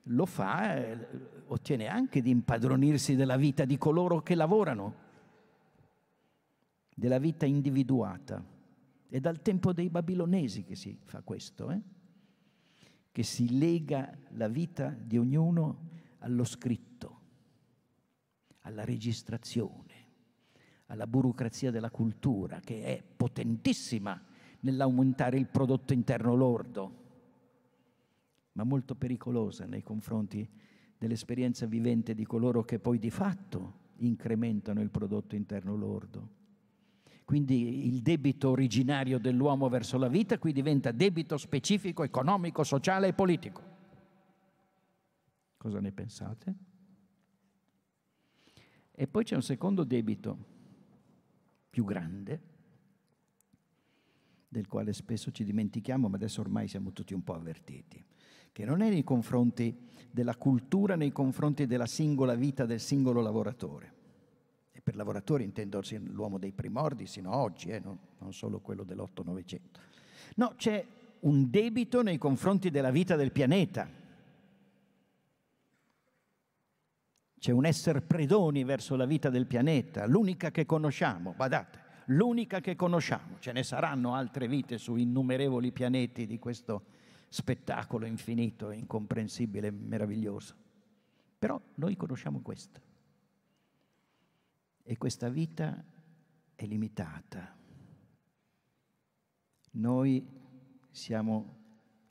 lo fa eh, ottiene anche di impadronirsi della vita di coloro che lavorano, della vita individuata. È dal tempo dei babilonesi che si fa questo, eh? che si lega la vita di ognuno allo scritto, alla registrazione, alla burocrazia della cultura, che è potentissima nell'aumentare il prodotto interno lordo, ma molto pericolosa nei confronti dell'esperienza vivente di coloro che poi di fatto incrementano il prodotto interno lordo. Quindi il debito originario dell'uomo verso la vita qui diventa debito specifico, economico, sociale e politico. Cosa ne pensate? E poi c'è un secondo debito più grande, del quale spesso ci dimentichiamo, ma adesso ormai siamo tutti un po' avvertiti, che non è nei confronti della cultura, nei confronti della singola vita del singolo lavoratore. E per lavoratore intendo l'uomo dei primordi sino a oggi, eh, non, non solo quello dell'otto-novecento. No, c'è un debito nei confronti della vita del pianeta. C'è un essere predoni verso la vita del pianeta, l'unica che conosciamo, badate l'unica che conosciamo. Ce ne saranno altre vite su innumerevoli pianeti di questo spettacolo infinito, incomprensibile, meraviglioso. Però noi conosciamo questa. E questa vita è limitata. Noi siamo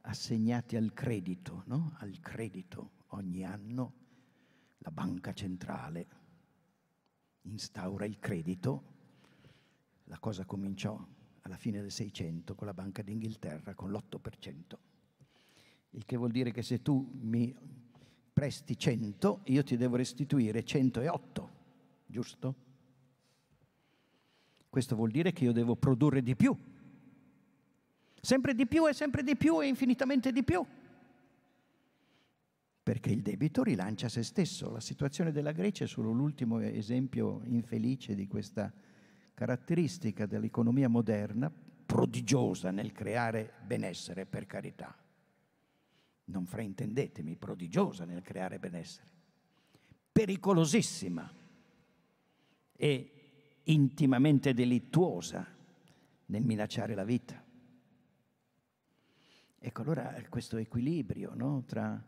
assegnati al credito, no? Al credito ogni anno la banca centrale instaura il credito la cosa cominciò alla fine del 600 con la Banca d'Inghilterra con l'8%. Il che vuol dire che se tu mi presti 100, io ti devo restituire 108, giusto? Questo vuol dire che io devo produrre di più. Sempre di più e sempre di più e infinitamente di più. Perché il debito rilancia se stesso. La situazione della Grecia è solo l'ultimo esempio infelice di questa caratteristica dell'economia moderna, prodigiosa nel creare benessere, per carità. Non fraintendetemi, prodigiosa nel creare benessere. Pericolosissima e intimamente delittuosa nel minacciare la vita. Ecco allora questo equilibrio no, tra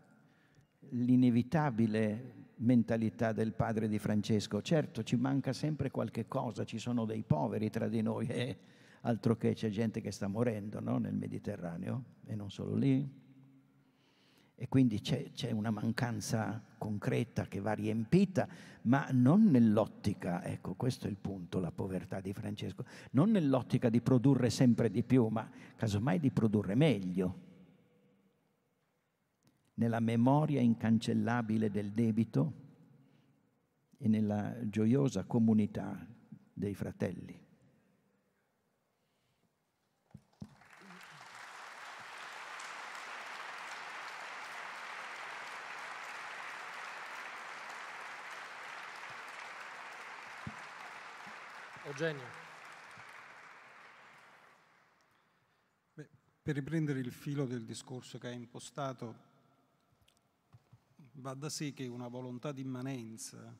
l'inevitabile mentalità del padre di Francesco. Certo, ci manca sempre qualche cosa, ci sono dei poveri tra di noi e eh. altro che c'è gente che sta morendo no? nel Mediterraneo e non solo lì. E quindi c'è, una mancanza concreta che va riempita, ma non nell'ottica, ecco questo è il punto, la povertà di Francesco, non nell'ottica di produrre sempre di più, ma casomai di produrre meglio, nella memoria incancellabile del debito e nella gioiosa comunità dei fratelli. Eugenio. Beh, per riprendere il filo del discorso che ha impostato, va da sé che una volontà di immanenza,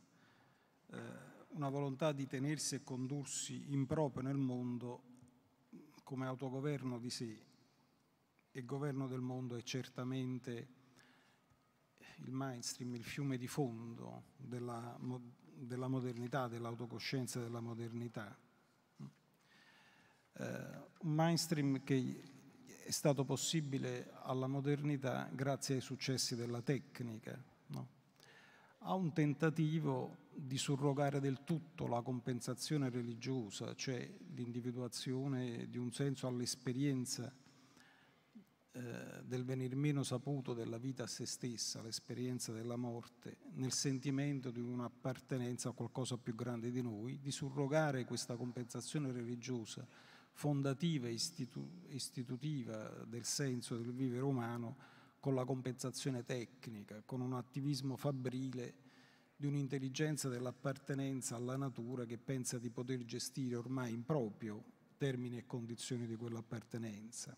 eh, una volontà di tenersi e condursi in proprio nel mondo come autogoverno di sé e governo del mondo è certamente il mainstream, il fiume di fondo della, della modernità, dell'autocoscienza della modernità. Eh, un mainstream che è stato possibile alla modernità grazie ai successi della tecnica, no? a un tentativo di surrogare del tutto la compensazione religiosa, cioè l'individuazione di un senso all'esperienza eh, del venir meno saputo della vita a se stessa, l'esperienza della morte, nel sentimento di un'appartenenza a qualcosa più grande di noi, di surrogare questa compensazione religiosa fondativa e istitu- istitutiva del senso del vivere umano con la compensazione tecnica, con un attivismo fabbrile di un'intelligenza dell'appartenenza alla natura che pensa di poter gestire ormai in proprio termini e condizioni di quell'appartenenza.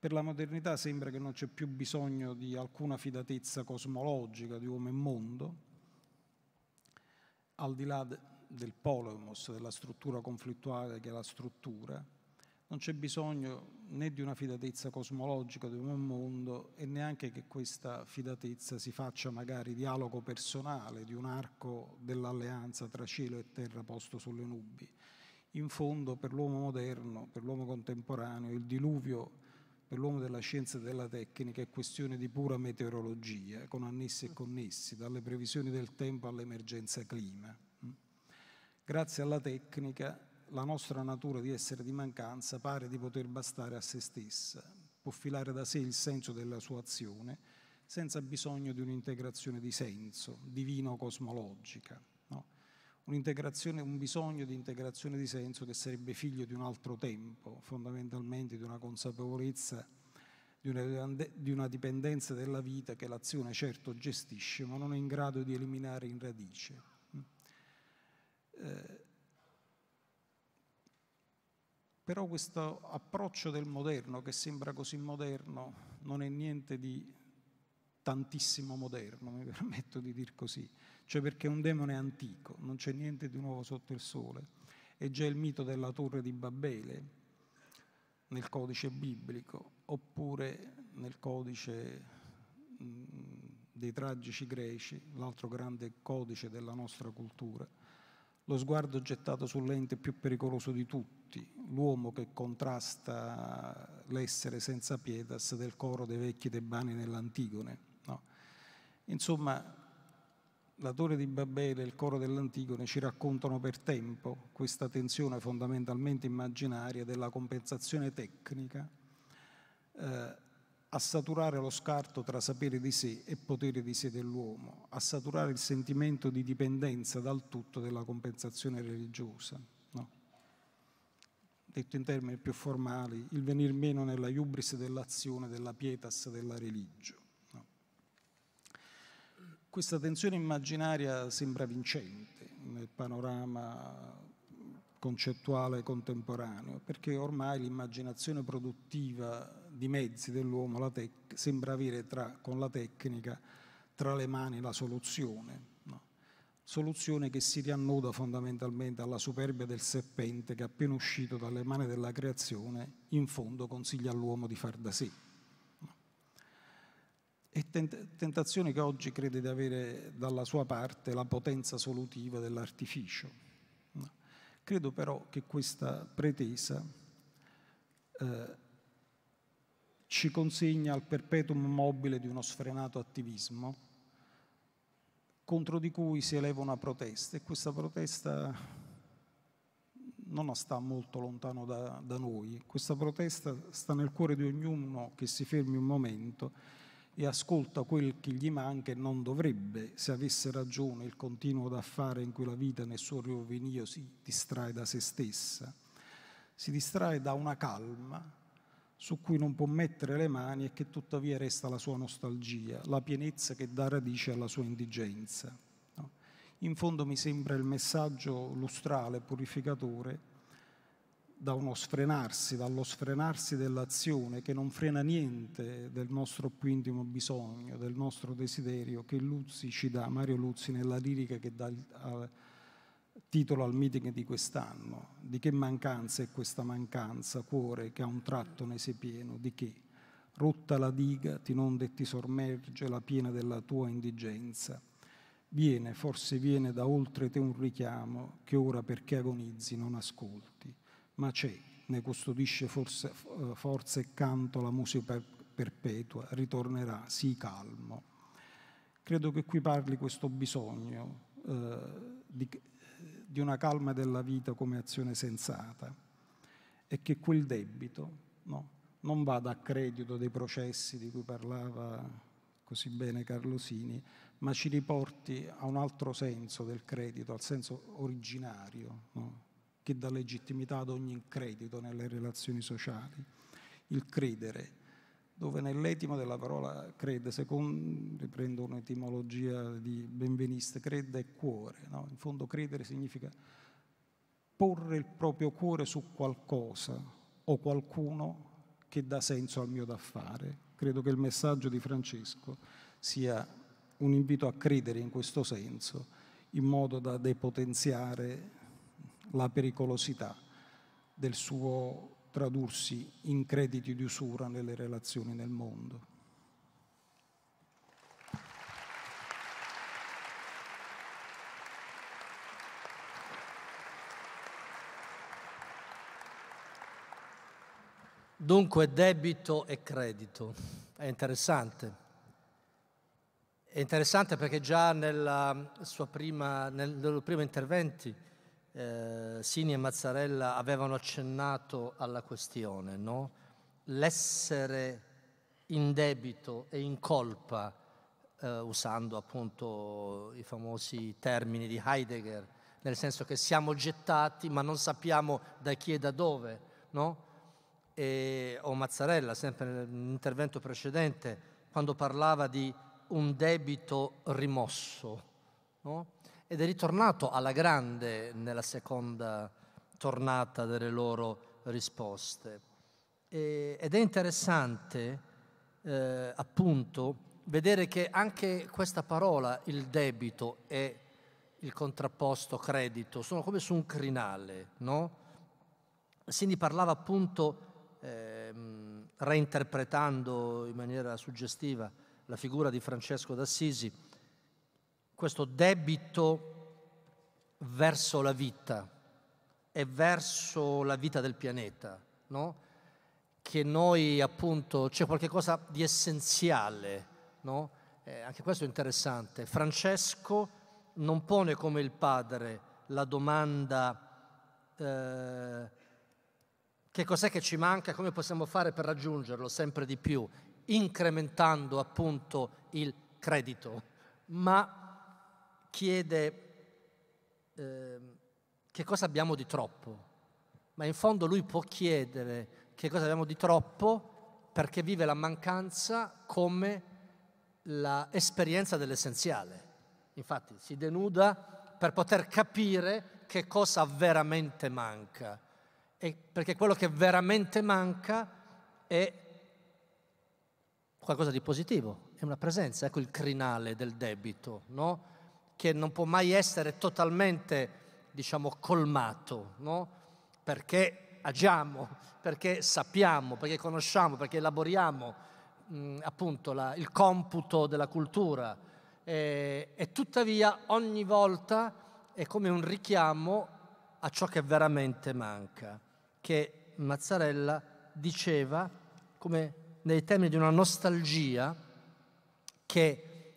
Per la modernità sembra che non c'è più bisogno di alcuna fidatezza cosmologica di uomo e mondo, al di là de- del polemos, della struttura conflittuale che è la struttura, non c'è bisogno né di una fidatezza cosmologica di un mondo e neanche che questa fidatezza si faccia magari dialogo personale di un arco dell'alleanza tra cielo e terra posto sulle nubi. In fondo per l'uomo moderno, per l'uomo contemporaneo, il diluvio per l'uomo della scienza e della tecnica è questione di pura meteorologia, con annessi e connessi, dalle previsioni del tempo all'emergenza clima. Grazie alla tecnica, la nostra natura di essere di mancanza pare di poter bastare a se stessa, può filare da sé il senso della sua azione senza bisogno di un'integrazione di senso, divino cosmologica. No? un bisogno di integrazione di senso che sarebbe figlio di un altro tempo, fondamentalmente di una consapevolezza di una, di una dipendenza della vita che l'azione certo gestisce, ma non è in grado di eliminare in radice. Eh, però questo approccio del moderno, che sembra così moderno, non è niente di tantissimo moderno, mi permetto di dire così, cioè perché un demone è antico, non c'è niente di nuovo sotto il sole. È già il mito della torre di Babele nel codice biblico, oppure nel codice dei tragici greci, l'altro grande codice della nostra cultura lo sguardo gettato sull'ente più pericoloso di tutti, l'uomo che contrasta l'essere senza pietas del coro dei vecchi tebani nell'Antigone. No? Insomma, la Torre di Babele e il coro dell'Antigone ci raccontano per tempo questa tensione fondamentalmente immaginaria della compensazione tecnica eh, a saturare lo scarto tra sapere di sé e potere di sé dell'uomo, a saturare il sentimento di dipendenza dal tutto della compensazione religiosa. No? Detto in termini più formali, il venir meno nella iubris dell'azione, della pietas, della religio. No? Questa tensione immaginaria sembra vincente nel panorama concettuale contemporaneo, perché ormai l'immaginazione produttiva di mezzi dell'uomo tec- sembra avere tra, con la tecnica tra le mani la soluzione, no? soluzione che si riannoda fondamentalmente alla superbia del serpente che appena uscito dalle mani della creazione in fondo consiglia all'uomo di far da sé. No? E tentazione che oggi crede di avere dalla sua parte la potenza solutiva dell'artificio Credo però che questa pretesa eh, ci consegna al perpetuum mobile di uno sfrenato attivismo contro di cui si eleva una protesta e questa protesta non sta molto lontano da, da noi, questa protesta sta nel cuore di ognuno che si fermi un momento e ascolta quel che gli manca e non dovrebbe, se avesse ragione, il continuo da fare in cui la vita nel suo roviniglio si distrae da se stessa. Si distrae da una calma su cui non può mettere le mani e che tuttavia resta la sua nostalgia, la pienezza che dà radice alla sua indigenza. In fondo mi sembra il messaggio lustrale, purificatore, da uno sfrenarsi, dallo sfrenarsi dell'azione che non frena niente del nostro più intimo bisogno, del nostro desiderio che Luzzi ci dà, Mario Luzzi nella lirica che dà il titolo al meeting di quest'anno, di che mancanza è questa mancanza, cuore che a un tratto ne sei pieno, di che? Rotta la diga, ti inonda e ti sommerge la piena della tua indigenza. Viene, forse viene da oltre te un richiamo che ora perché agonizzi non ascolti ma c'è, ne custodisce forse, eh, forza e canto la musica perpetua, ritornerà, sii calmo. Credo che qui parli questo bisogno eh, di, eh, di una calma della vita come azione sensata e che quel debito no, non vada a credito dei processi di cui parlava così bene Carlosini, ma ci riporti a un altro senso del credito, al senso originario, no? che dà legittimità ad ogni credito nelle relazioni sociali. Il credere, dove nell'etimo della parola crede, secondo, riprendo un'etimologia di Benveniste, crede è cuore, no? in fondo credere significa porre il proprio cuore su qualcosa o qualcuno che dà senso al mio da fare. Credo che il messaggio di Francesco sia un invito a credere in questo senso, in modo da depotenziare la pericolosità del suo tradursi in crediti di usura nelle relazioni nel mondo. Dunque debito e credito. È interessante. È interessante perché già nella sua prima, nel, nel primo intervento eh, Sini e Mazzarella avevano accennato alla questione, no? l'essere in debito e in colpa, eh, usando appunto i famosi termini di Heidegger, nel senso che siamo gettati ma non sappiamo da chi e da dove. No? E, o Mazzarella, sempre nell'intervento precedente, quando parlava di un debito rimosso. No? ed è ritornato alla grande nella seconda tornata delle loro risposte. E, ed è interessante eh, appunto vedere che anche questa parola, il debito e il contrapposto credito, sono come su un crinale, no? Sindi parlava appunto, eh, reinterpretando in maniera suggestiva la figura di Francesco d'Assisi, questo debito verso la vita e verso la vita del pianeta, no? che noi appunto c'è qualcosa di essenziale, no? eh, anche questo è interessante. Francesco non pone come il padre la domanda eh, che cos'è che ci manca, come possiamo fare per raggiungerlo sempre di più, incrementando appunto il credito, ma chiede eh, che cosa abbiamo di troppo, ma in fondo lui può chiedere che cosa abbiamo di troppo perché vive la mancanza come l'esperienza dell'essenziale. Infatti si denuda per poter capire che cosa veramente manca, e perché quello che veramente manca è qualcosa di positivo, è una presenza, ecco il crinale del debito, no? che non può mai essere totalmente, diciamo, colmato, no? Perché agiamo, perché sappiamo, perché conosciamo, perché elaboriamo mh, mm, appunto la, il computo della cultura. E, e tuttavia ogni volta è come un richiamo a ciò che veramente manca, che Mazzarella diceva come nei termini di una nostalgia che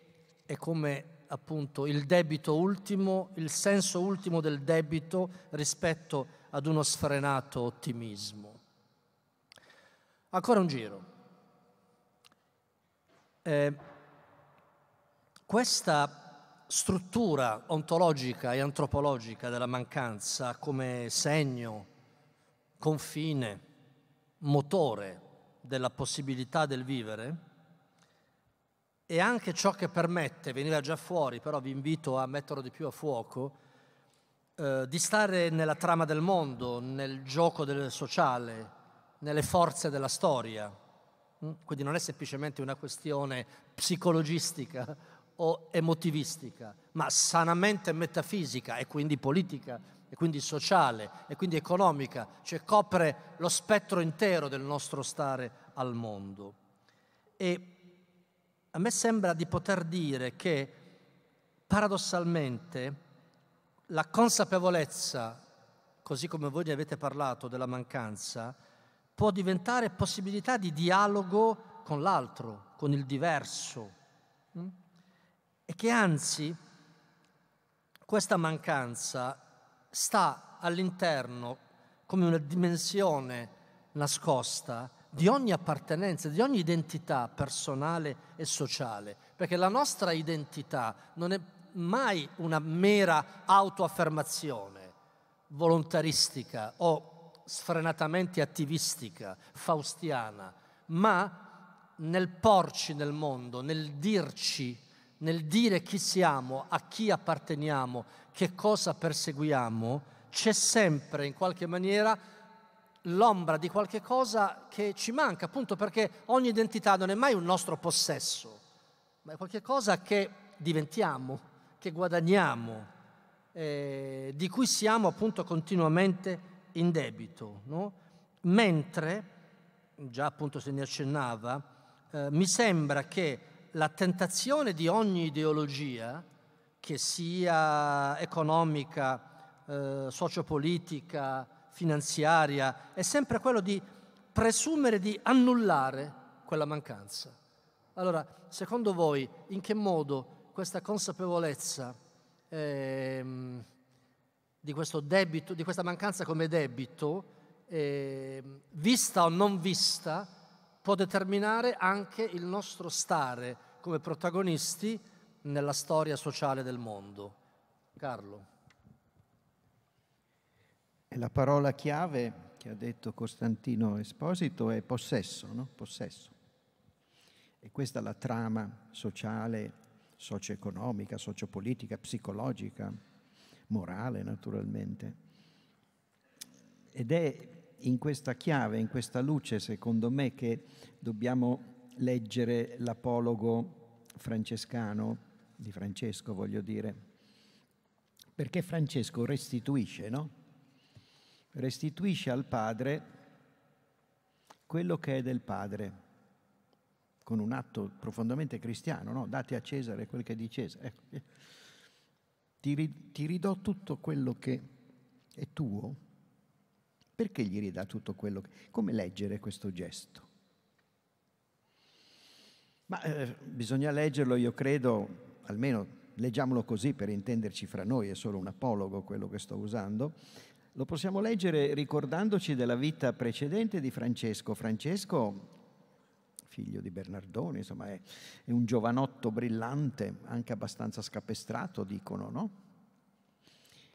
è come appunto il debito ultimo, il senso ultimo del debito rispetto ad uno sfrenato ottimismo. Ancora un giro. Eh, questa struttura ontologica e antropologica della mancanza come segno, confine, motore della possibilità del vivere, e anche ciò che permette, veniva già fuori, però vi invito a metterlo di più a fuoco, eh, di stare nella trama del mondo, nel gioco del sociale, nelle forze della storia. Mm? Quindi non è semplicemente una questione psicologistica o emotivistica, ma sanamente metafisica e quindi politica e quindi sociale e quindi economica, cioè copre lo spettro intero del nostro stare al mondo. E a me sembra di poter dire che paradossalmente la consapevolezza, così come voi ne avete parlato, della mancanza, può diventare possibilità di dialogo con l'altro, con il diverso. Mm? E che anzi questa mancanza sta all'interno come una dimensione nascosta di ogni appartenenza, di ogni identità personale e sociale, perché la nostra identità non è mai una mera autoaffermazione volontaristica o sfrenatamente attivistica, faustiana, ma nel porci nel mondo, nel dirci, nel dire chi siamo, a chi apparteniamo, che cosa perseguiamo, c'è sempre in qualche maniera l'ombra di qualche cosa che ci manca, appunto perché ogni identità non è mai un nostro possesso, ma è qualcosa che diventiamo, che guadagniamo, eh, di cui siamo appunto continuamente in debito. No? Mentre, già appunto se ne accennava, eh, mi sembra che la tentazione di ogni ideologia, che sia economica, eh, sociopolitica, finanziaria è sempre quello di presumere di annullare quella mancanza. Allora, secondo voi, in che modo questa consapevolezza ehm, di questo debito, di questa mancanza come debito, ehm, vista o non vista, può determinare anche il nostro stare come protagonisti nella storia sociale del mondo? Carlo. E la parola chiave che ha detto Costantino Esposito è possesso, no? possesso. E questa è la trama sociale, socio-economica, sociopolitica, psicologica, morale naturalmente. Ed è in questa chiave, in questa luce, secondo me, che dobbiamo leggere l'apologo francescano, di Francesco voglio dire, perché Francesco restituisce, no? restituisce al padre quello che è del padre, con un atto profondamente cristiano, no? date a Cesare quel che è di Cesare. Ecco. Ti, ti ridò tutto quello che è tuo. Perché gli ridà tutto quello che... Come leggere questo gesto? Ma eh, bisogna leggerlo, io credo, almeno leggiamolo così per intenderci fra noi, è solo un apologo quello che sto usando, lo possiamo leggere ricordandoci della vita precedente di Francesco. Francesco, figlio di Bernardone, insomma, è, è un giovanotto brillante, anche abbastanza scapestrato, dicono, no?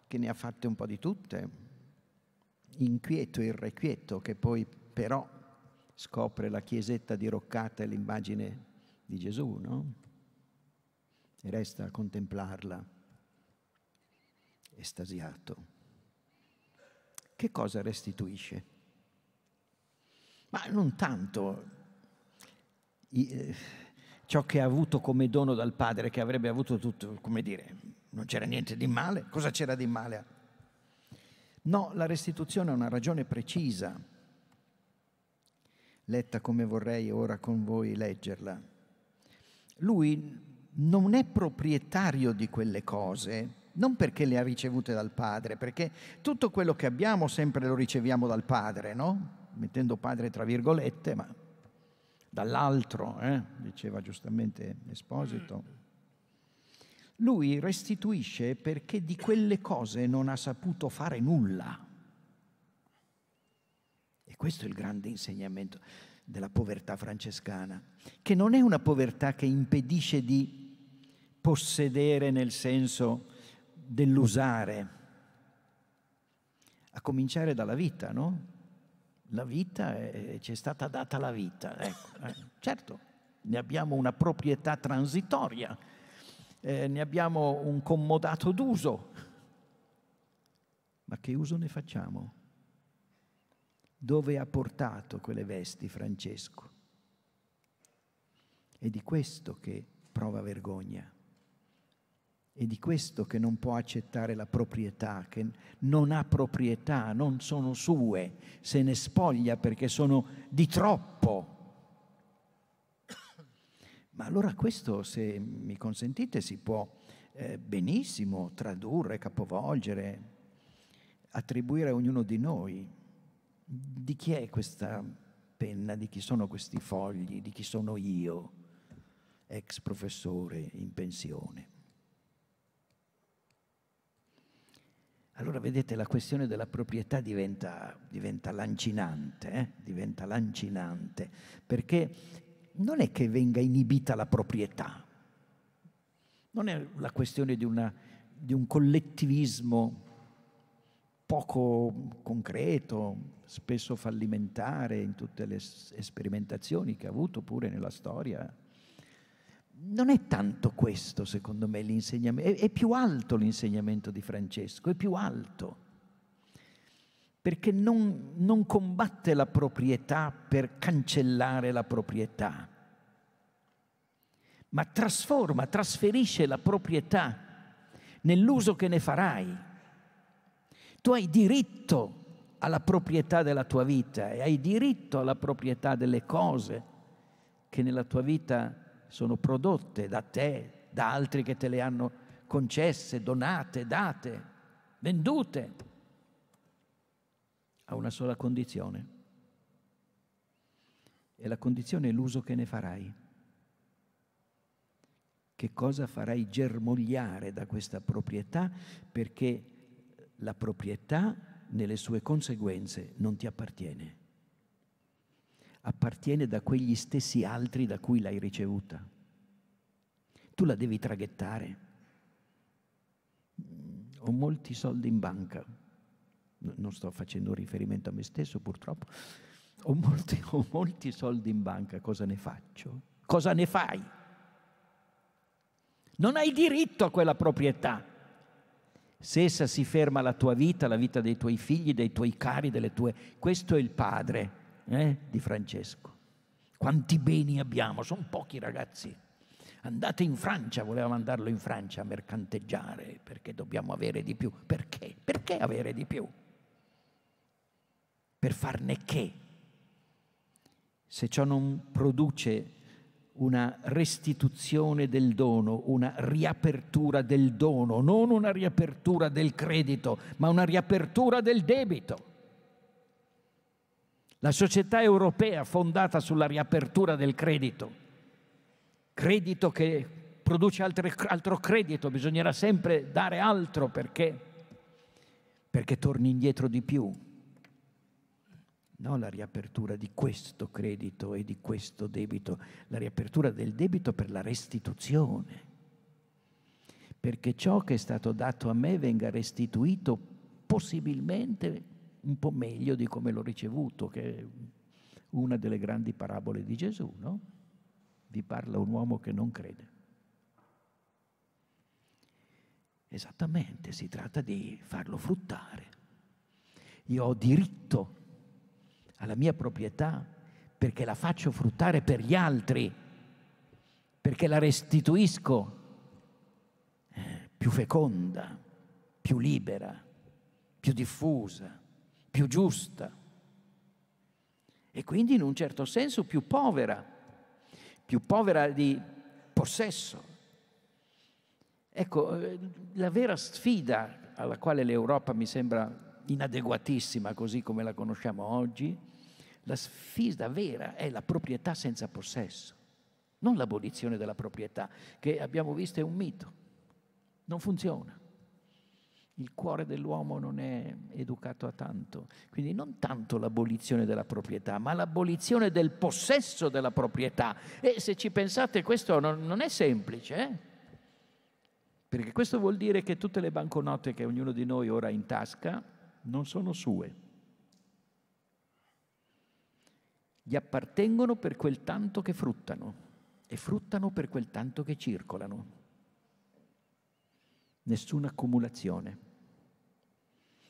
Che ne ha fatte un po' di tutte, inquieto e irrequieto, che poi però scopre la chiesetta diroccata e l'immagine di Gesù, no? E resta a contemplarla, estasiato che cosa restituisce? Ma non tanto eh, ciò che ha avuto come dono dal padre, che avrebbe avuto tutto, come dire, non c'era niente di male, cosa c'era di male? No, la restituzione ha una ragione precisa, letta come vorrei ora con voi leggerla. Lui non è proprietario di quelle cose, non perché le ha ricevute dal Padre, perché tutto quello che abbiamo sempre lo riceviamo dal Padre, no? Mettendo Padre tra virgolette, ma dall'altro, eh? diceva giustamente Esposito. Mm. Lui restituisce perché di quelle cose non ha saputo fare nulla. E questo è il grande insegnamento della povertà francescana, che non è una povertà che impedisce di possedere nel senso dell'usare, a cominciare dalla vita, no? La vita, è, ci è stata data la vita, ecco. Eh. certo, ne abbiamo una proprietà transitoria, eh, ne abbiamo un commodato d'uso, ma che uso ne facciamo? Dove ha portato quelle vesti Francesco? È di questo che prova vergogna. È di questo che non può accettare la proprietà, che non ha proprietà, non sono sue, se ne spoglia perché sono di troppo. Ma allora questo, se mi consentite, si può eh, benissimo tradurre, capovolgere, attribuire a ognuno di noi. Di chi è questa penna, di chi sono questi fogli, di chi sono io, ex professore in pensione. Allora vedete la questione della proprietà diventa, diventa lancinante, eh? diventa lancinante, perché non è che venga inibita la proprietà, non è la questione di, una, di un collettivismo poco concreto, spesso fallimentare in tutte le sperimentazioni che ha avuto pure nella storia non è tanto questo, secondo me, l'insegnamento, è, è più alto l'insegnamento di Francesco, è più alto, perché non, non combatte la proprietà per cancellare la proprietà, ma trasforma, trasferisce la proprietà nell'uso che ne farai. Tu hai diritto alla proprietà della tua vita e hai diritto alla proprietà delle cose che nella tua vita sono prodotte da te, da altri che te le hanno concesse, donate, date, vendute, a una sola condizione. E la condizione è l'uso che ne farai. Che cosa farai germogliare da questa proprietà? Perché la proprietà nelle sue conseguenze non ti appartiene appartiene da quegli stessi altri da cui l'hai ricevuta. Tu la devi traghettare. Ho molti soldi in banca, non sto facendo riferimento a me stesso purtroppo, ho molti, ho molti soldi in banca, cosa ne faccio? Cosa ne fai? Non hai diritto a quella proprietà. Se essa si ferma alla tua vita, alla vita dei tuoi figli, dei tuoi cari, delle tue... Questo è il padre eh, di Francesco. Quanti beni abbiamo, sono pochi ragazzi. Andate in Francia, voleva mandarlo in Francia a mercanteggiare perché dobbiamo avere di più. Perché? Perché avere di più? Per farne che? Se ciò non produce una restituzione del dono, una riapertura del dono, non una riapertura del credito, ma una riapertura del debito. La società europea fondata sulla riapertura del credito, credito che produce altre, altro credito, bisognerà sempre dare altro perché, perché torni indietro di più. No, la riapertura di questo credito e di questo debito, la riapertura del debito per la restituzione, perché ciò che è stato dato a me venga restituito possibilmente un po' meglio di come l'ho ricevuto, che è una delle grandi parabole di Gesù, no? Vi parla un uomo che non crede. Esattamente, si tratta di farlo fruttare. Io ho diritto alla mia proprietà perché la faccio fruttare per gli altri, perché la restituisco eh, più feconda, più libera, più diffusa più giusta e quindi in un certo senso più povera, più povera di possesso. Ecco, eh, la vera sfida alla quale l'Europa mi sembra inadeguatissima così come la conosciamo oggi, la sfida vera è la proprietà senza possesso, non l'abolizione della proprietà, che abbiamo visto è un mito, non funziona il cuore dell'uomo non è educato a tanto. Quindi non tanto l'abolizione della proprietà, ma l'abolizione del possesso della proprietà. E se ci pensate questo non, non è semplice, eh? perché questo vuol dire che tutte le banconote che ognuno di noi ora ha in tasca non sono sue. Gli appartengono per quel tanto che fruttano e fruttano per quel tanto che circolano. Nessuna accumulazione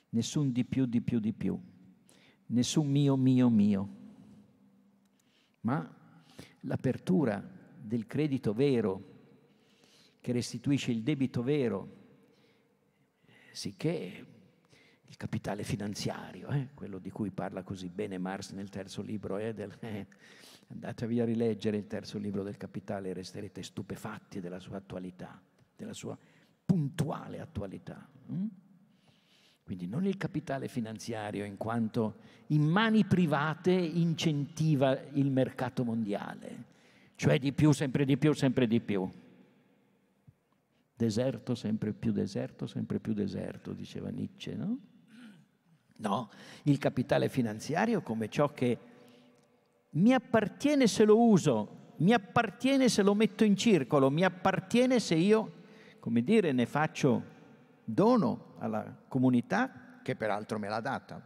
nessun di più, di più, di più, nessun mio, mio, mio, ma l'apertura del credito vero che restituisce il debito vero, sicché il capitale finanziario, eh, quello di cui parla così bene Marx nel terzo libro, eh, del, eh, andatevi a rileggere il terzo libro del capitale e resterete stupefatti della sua attualità, della sua puntuale attualità. Hm? Quindi non il capitale finanziario in quanto in mani private incentiva il mercato mondiale, cioè di più, sempre di più, sempre di più. Deserto, sempre più deserto, sempre più deserto, diceva Nietzsche, no? No, il capitale finanziario come ciò che mi appartiene se lo uso, mi appartiene se lo metto in circolo, mi appartiene se io, come dire, ne faccio dono alla comunità, che peraltro me l'ha data,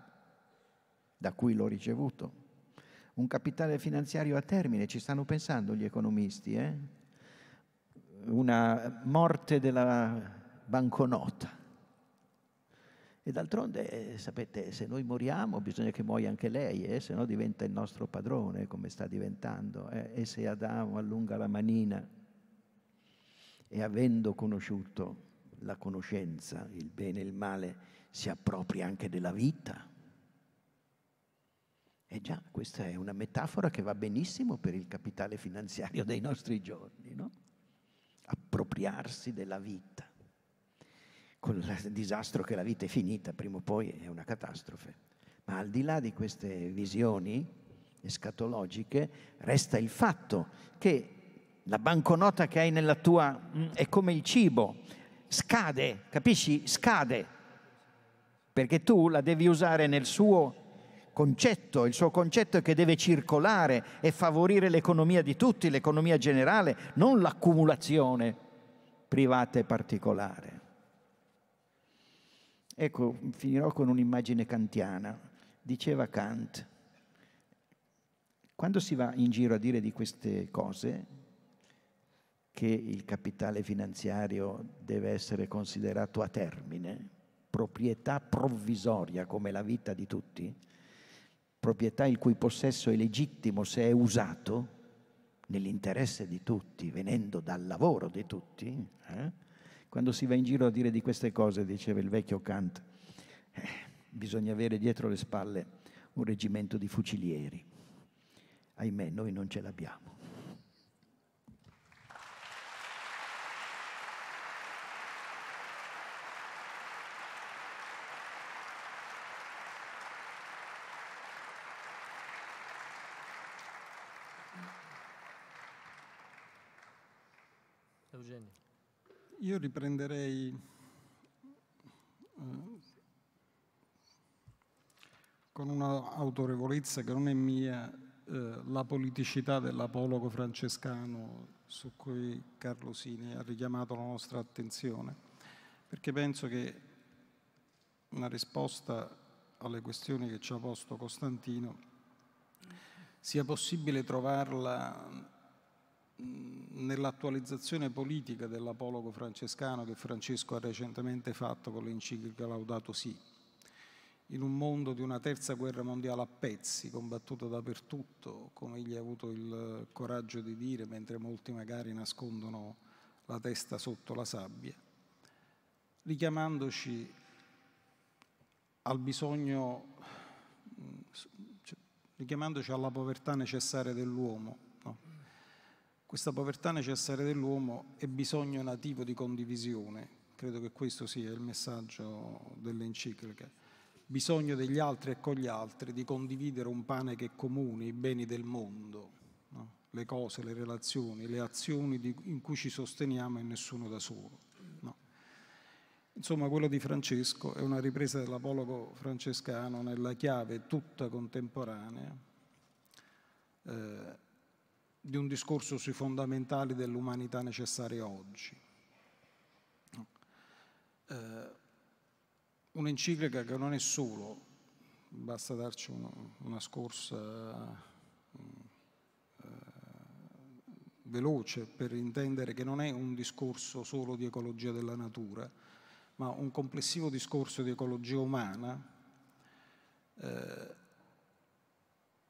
da cui l'ho ricevuto. Un capitale finanziario a termine, ci stanno pensando gli economisti, eh? una morte della banconota. E d'altronde, sapete, se noi moriamo bisogna che muoia anche lei, eh? se no diventa il nostro padrone, come sta diventando. Eh? E se Adamo allunga la manina e avendo conosciuto la conoscenza, il bene e il male, si appropria anche della vita. E eh già, questa è una metafora che va benissimo per il capitale finanziario dei nostri giorni, no? Appropriarsi della vita. Con il disastro che la vita è finita, prima o poi è una catastrofe. Ma al di là di queste visioni escatologiche, resta il fatto che la banconota che hai nella tua mm, è come il cibo, scade, capisci? Scade, perché tu la devi usare nel suo concetto, il suo concetto è che deve circolare e favorire l'economia di tutti, l'economia generale, non l'accumulazione privata e particolare. Ecco, finirò con un'immagine kantiana. Diceva Kant, quando si va in giro a dire di queste cose, che il capitale finanziario deve essere considerato a termine, proprietà provvisoria come la vita di tutti, proprietà il cui possesso è legittimo se è usato nell'interesse di tutti, venendo dal lavoro di tutti. Eh? Quando si va in giro a dire di queste cose, diceva il vecchio Kant, eh, bisogna avere dietro le spalle un reggimento di fucilieri. Ahimè, noi non ce l'abbiamo. io riprenderei eh, con un'autorevolezza che non è mia eh, la politicità dell'apologo francescano su cui Carlo Sini ha richiamato la nostra attenzione, perché penso che una risposta alle questioni che ci ha posto Costantino sia possibile trovarla nell'attualizzazione politica dell'apologo francescano che Francesco ha recentemente fatto con l'enciclica Laudato Si. In un mondo di una terza guerra mondiale a pezzi, combattuta dappertutto, come egli ha avuto il coraggio di dire, mentre molti magari nascondono la testa sotto la sabbia, richiamandoci al bisogno, cioè, richiamandoci alla povertà necessaria dell'uomo questa povertà necessaria dell'uomo è bisogno nativo di condivisione, credo che questo sia il messaggio dell'enciclica. Bisogno degli altri e con gli altri di condividere un pane che è comune, i beni del mondo, no? le cose, le relazioni, le azioni di, in cui ci sosteniamo e nessuno da solo. No? Insomma, quello di Francesco è una ripresa dell'apologo francescano nella chiave tutta contemporanea. Eh, di un discorso sui fondamentali dell'umanità necessaria oggi. Eh, un'enciclica che non è solo, basta darci uno, una scorsa eh, veloce per intendere che non è un discorso solo di ecologia della natura, ma un complessivo discorso di ecologia umana eh,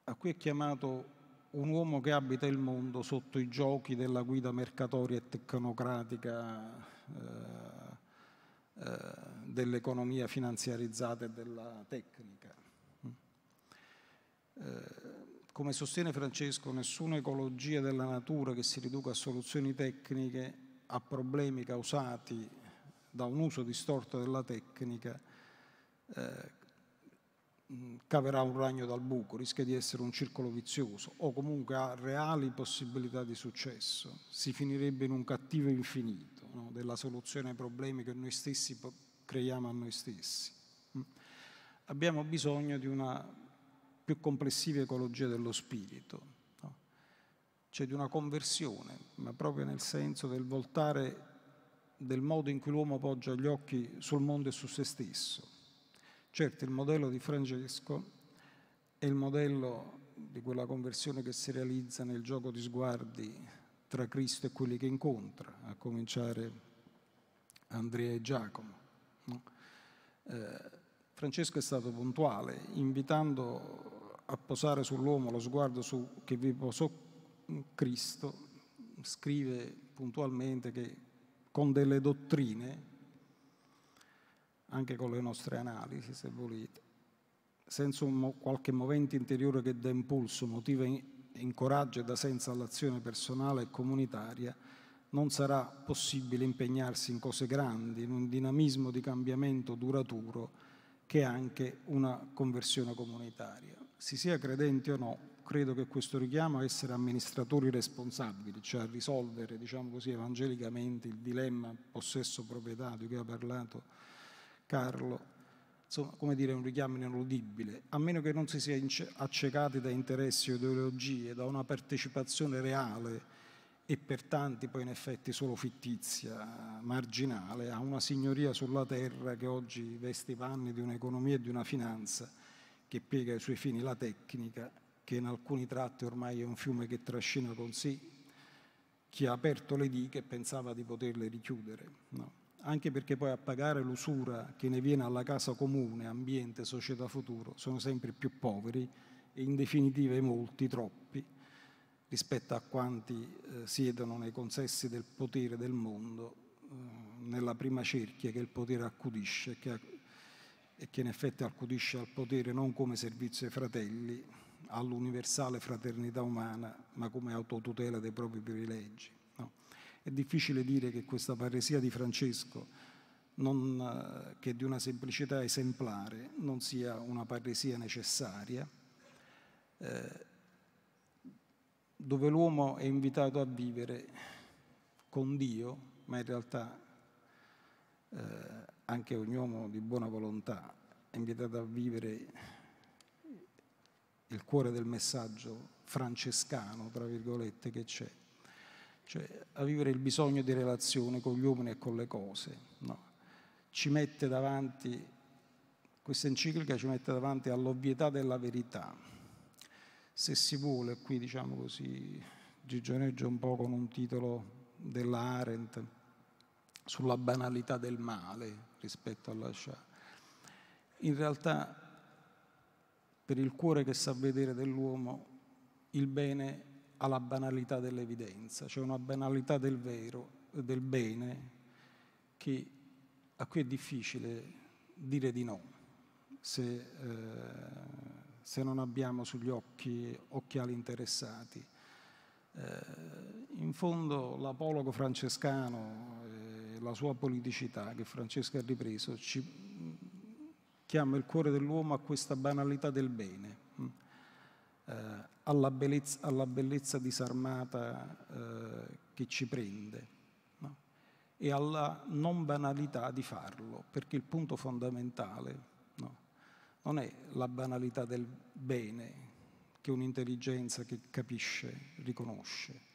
a cui è chiamato un uomo che abita il mondo sotto i giochi della guida mercatoria e tecnocratica eh, eh, dell'economia finanziarizzata e della tecnica. Mm. Eh, come sostiene Francesco, nessuna ecologia della natura che si riduca a soluzioni tecniche a problemi causati da un uso distorto della tecnica eh, Mm, caverà un ragno dal buco, rischia di essere un circolo vizioso o comunque ha reali possibilità di successo, si finirebbe in un cattivo infinito no? della soluzione ai problemi che noi stessi creiamo a noi stessi. Mm. Abbiamo bisogno di una più complessiva ecologia dello spirito, no? cioè di una conversione, ma proprio nel senso del voltare del modo in cui l'uomo poggia gli occhi sul mondo e su se stesso Certo, il modello di Francesco è il modello di quella conversione che si realizza nel gioco di sguardi tra Cristo e quelli che incontra, a cominciare Andrea e Giacomo. No? Eh, Francesco è stato puntuale, invitando a posare sull'uomo lo sguardo su, che vi posò Cristo, scrive puntualmente che con delle dottrine anche con le nostre analisi, se volete, senza un, qualche movente interiore che dà impulso, motiva incoraggio e dà senso all'azione personale e comunitaria, non sarà possibile impegnarsi in cose grandi, in un dinamismo di cambiamento duraturo che è anche una conversione comunitaria. Si sia credenti o no, credo che questo richiamo a essere amministratori responsabili, cioè a risolvere, diciamo così, evangelicamente il dilemma possesso-proprietà di cui ha parlato Carlo. Insomma, come dire, un richiamo ineludibile, a meno che non si sia accecati da interessi o ideologie, da una partecipazione reale e per tanti poi in effetti solo fittizia, marginale, a una signoria sulla terra che oggi veste i panni di un'economia e di una finanza che piega ai suoi fini la tecnica, che in alcuni tratti ormai è un fiume che trascina con sé chi ha aperto le diche e pensava di poterle richiudere. No anche perché poi a pagare l'usura che ne viene alla casa comune, ambiente, società futuro, sono sempre più poveri e in definitiva molti, troppi, rispetto a quanti eh, siedono nei consessi del potere del mondo, eh, nella prima cerchia che il potere accudisce che, e che in effetti accudisce al potere non come servizio ai fratelli, all'universale fraternità umana, ma come autotutela dei propri privilegi. È difficile dire che questa paresia di Francesco, non, eh, che di una semplicità esemplare, non sia una paresia necessaria, eh, dove l'uomo è invitato a vivere con Dio, ma in realtà eh, anche ogni uomo di buona volontà è invitato a vivere il cuore del messaggio francescano, tra virgolette, che c'è cioè a vivere il bisogno di relazione con gli uomini e con le cose. No. Ci mette davanti, questa enciclica ci mette davanti all'ovvietà della verità. Se si vuole, qui diciamo così, gigioneggio un po' con un titolo della Arendt, sulla banalità del male rispetto alla Shah. In realtà, per il cuore che sa vedere dell'uomo, il bene è alla banalità dell'evidenza, cioè una banalità del vero, del bene, che, a cui è difficile dire di no, se, eh, se non abbiamo sugli occhi occhiali interessati. Eh, in fondo l'apologo francescano, e la sua politicità che Francesca ha ripreso, ci chiama il cuore dell'uomo a questa banalità del bene. Eh, alla bellezza, alla bellezza disarmata eh, che ci prende no? e alla non banalità di farlo, perché il punto fondamentale no? non è la banalità del bene che un'intelligenza che capisce riconosce.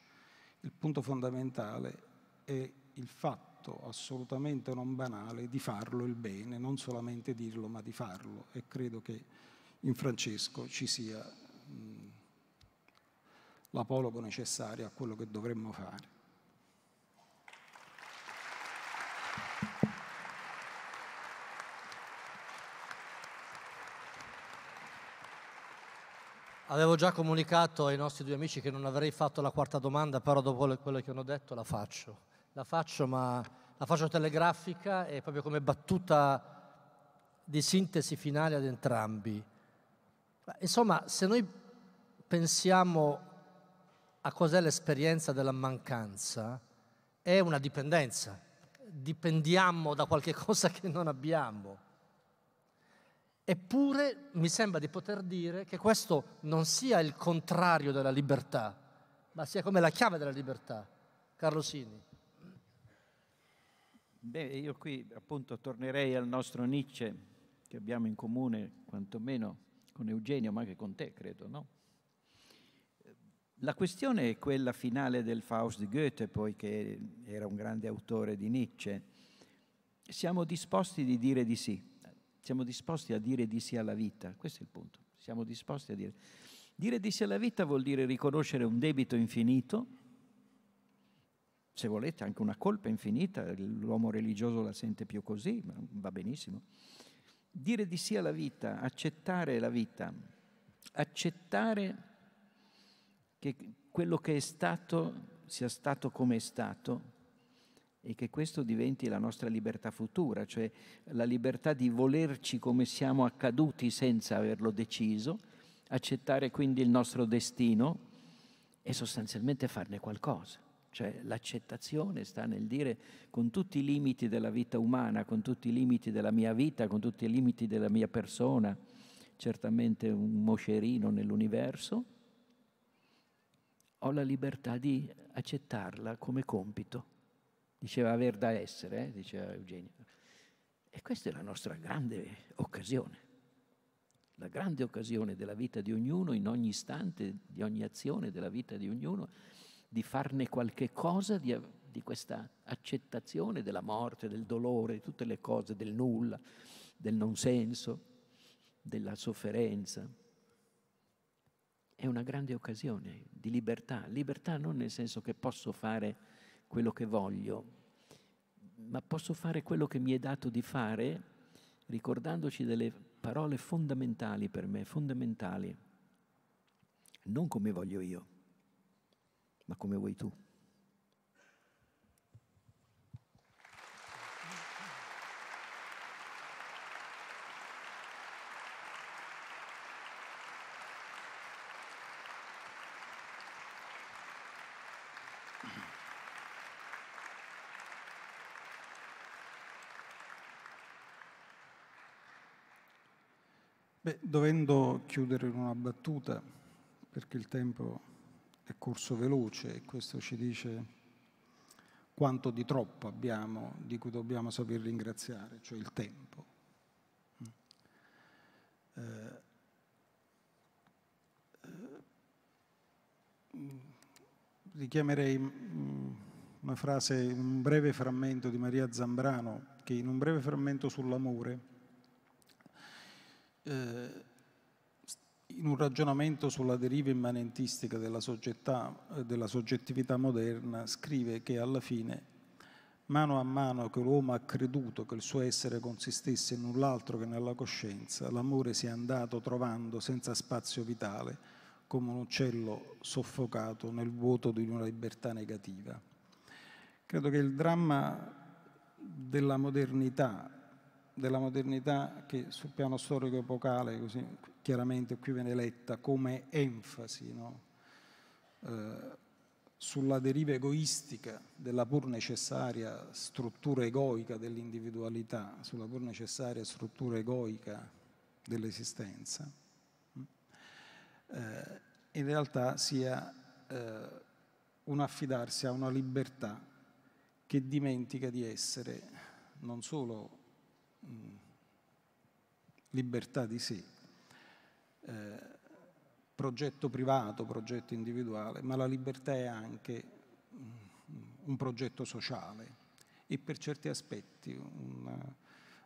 Il punto fondamentale è il fatto assolutamente non banale di farlo il bene, non solamente dirlo, ma di farlo. E credo che in Francesco ci sia... Mh, l'apologo necessario a quello che dovremmo fare. Avevo già comunicato ai nostri due amici che non avrei fatto la quarta domanda, però dopo quello che hanno detto la faccio. La faccio, ma la faccio telegrafica e proprio come battuta di sintesi finale ad entrambi. Insomma, se noi pensiamo a cos'è l'esperienza della mancanza è una dipendenza. Dipendiamo da qualche cosa che non abbiamo. Eppure mi sembra di poter dire che questo non sia il contrario della libertà, ma sia come la chiave della libertà. Carlo Sini. Beh, io qui appunto tornerei al nostro Nietzsche, che abbiamo in comune quantomeno con Eugenio, ma anche con te, credo, no? La questione è quella finale del Faust di Goethe, poiché era un grande autore di Nietzsche. Siamo disposti di dire di sì, siamo disposti a dire di sì alla vita, questo è il punto. Siamo disposti a dire. Dire di sì alla vita vuol dire riconoscere un debito infinito, se volete anche una colpa infinita, l'uomo religioso la sente più così, ma va benissimo. Dire di sì alla vita, accettare la vita, accettare che quello che è stato sia stato come è stato e che questo diventi la nostra libertà futura, cioè la libertà di volerci come siamo accaduti senza averlo deciso, accettare quindi il nostro destino e sostanzialmente farne qualcosa. Cioè l'accettazione sta nel dire con tutti i limiti della vita umana, con tutti i limiti della mia vita, con tutti i limiti della mia persona, certamente un moscerino nell'universo, ho la libertà di accettarla come compito. Diceva aver da essere, eh? diceva Eugenio. E questa è la nostra grande occasione, la grande occasione della vita di ognuno, in ogni istante, di ogni azione della vita di ognuno, di farne qualche cosa di, di questa accettazione della morte, del dolore, di tutte le cose, del nulla, del non senso, della sofferenza è una grande occasione di libertà. Libertà non nel senso che posso fare quello che voglio, ma posso fare quello che mi è dato di fare ricordandoci delle parole fondamentali per me, fondamentali. Non come voglio io, ma come vuoi tu. Dovendo chiudere in una battuta, perché il tempo è corso veloce e questo ci dice quanto di troppo abbiamo di cui dobbiamo saper ringraziare, cioè il tempo. Eh, eh, richiamerei mm, una frase, un breve frammento di Maria Zambrano, che in un breve frammento sull'amore eh, in un ragionamento sulla deriva immanentistica della, soggettà, eh, della soggettività moderna, scrive che alla fine, mano a mano che l'uomo ha creduto che il suo essere consistesse in null'altro che nella coscienza, l'amore si è andato trovando senza spazio vitale, come un uccello soffocato nel vuoto di una libertà negativa. Credo che il dramma della modernità della modernità che sul piano storico-epocale, così chiaramente qui viene letta come enfasi no? eh, sulla deriva egoistica della pur necessaria struttura egoica dell'individualità, sulla pur necessaria struttura egoica dell'esistenza, mm, eh, in realtà sia eh, un affidarsi a una libertà che dimentica di essere non solo Mm. libertà di sé, eh, progetto privato, progetto individuale, ma la libertà è anche mm, un progetto sociale e per certi aspetti un,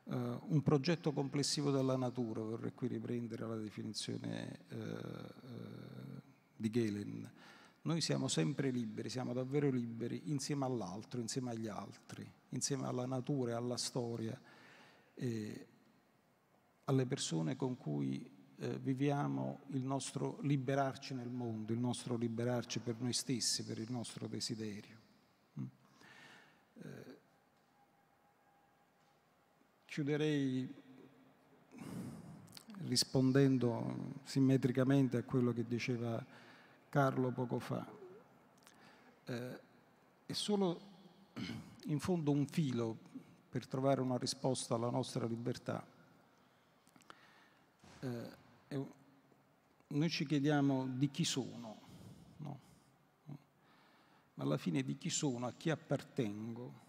uh, un, progetto complessivo della natura, vorrei qui riprendere la definizione uh, uh, di Galen. Noi siamo sempre liberi, siamo davvero liberi insieme all'altro, insieme agli altri, insieme alla natura e alla storia eh, alle persone con cui eh, viviamo il nostro liberarci nel mondo, il nostro liberarci per noi stessi, per il nostro desiderio. Mm. Eh, chiuderei rispondendo simmetricamente a quello che diceva Carlo poco fa. Eh, è solo in fondo un filo per trovare una risposta alla nostra libertà. Eh, noi ci chiediamo di chi sono, no? ma alla fine di chi sono, a chi appartengo.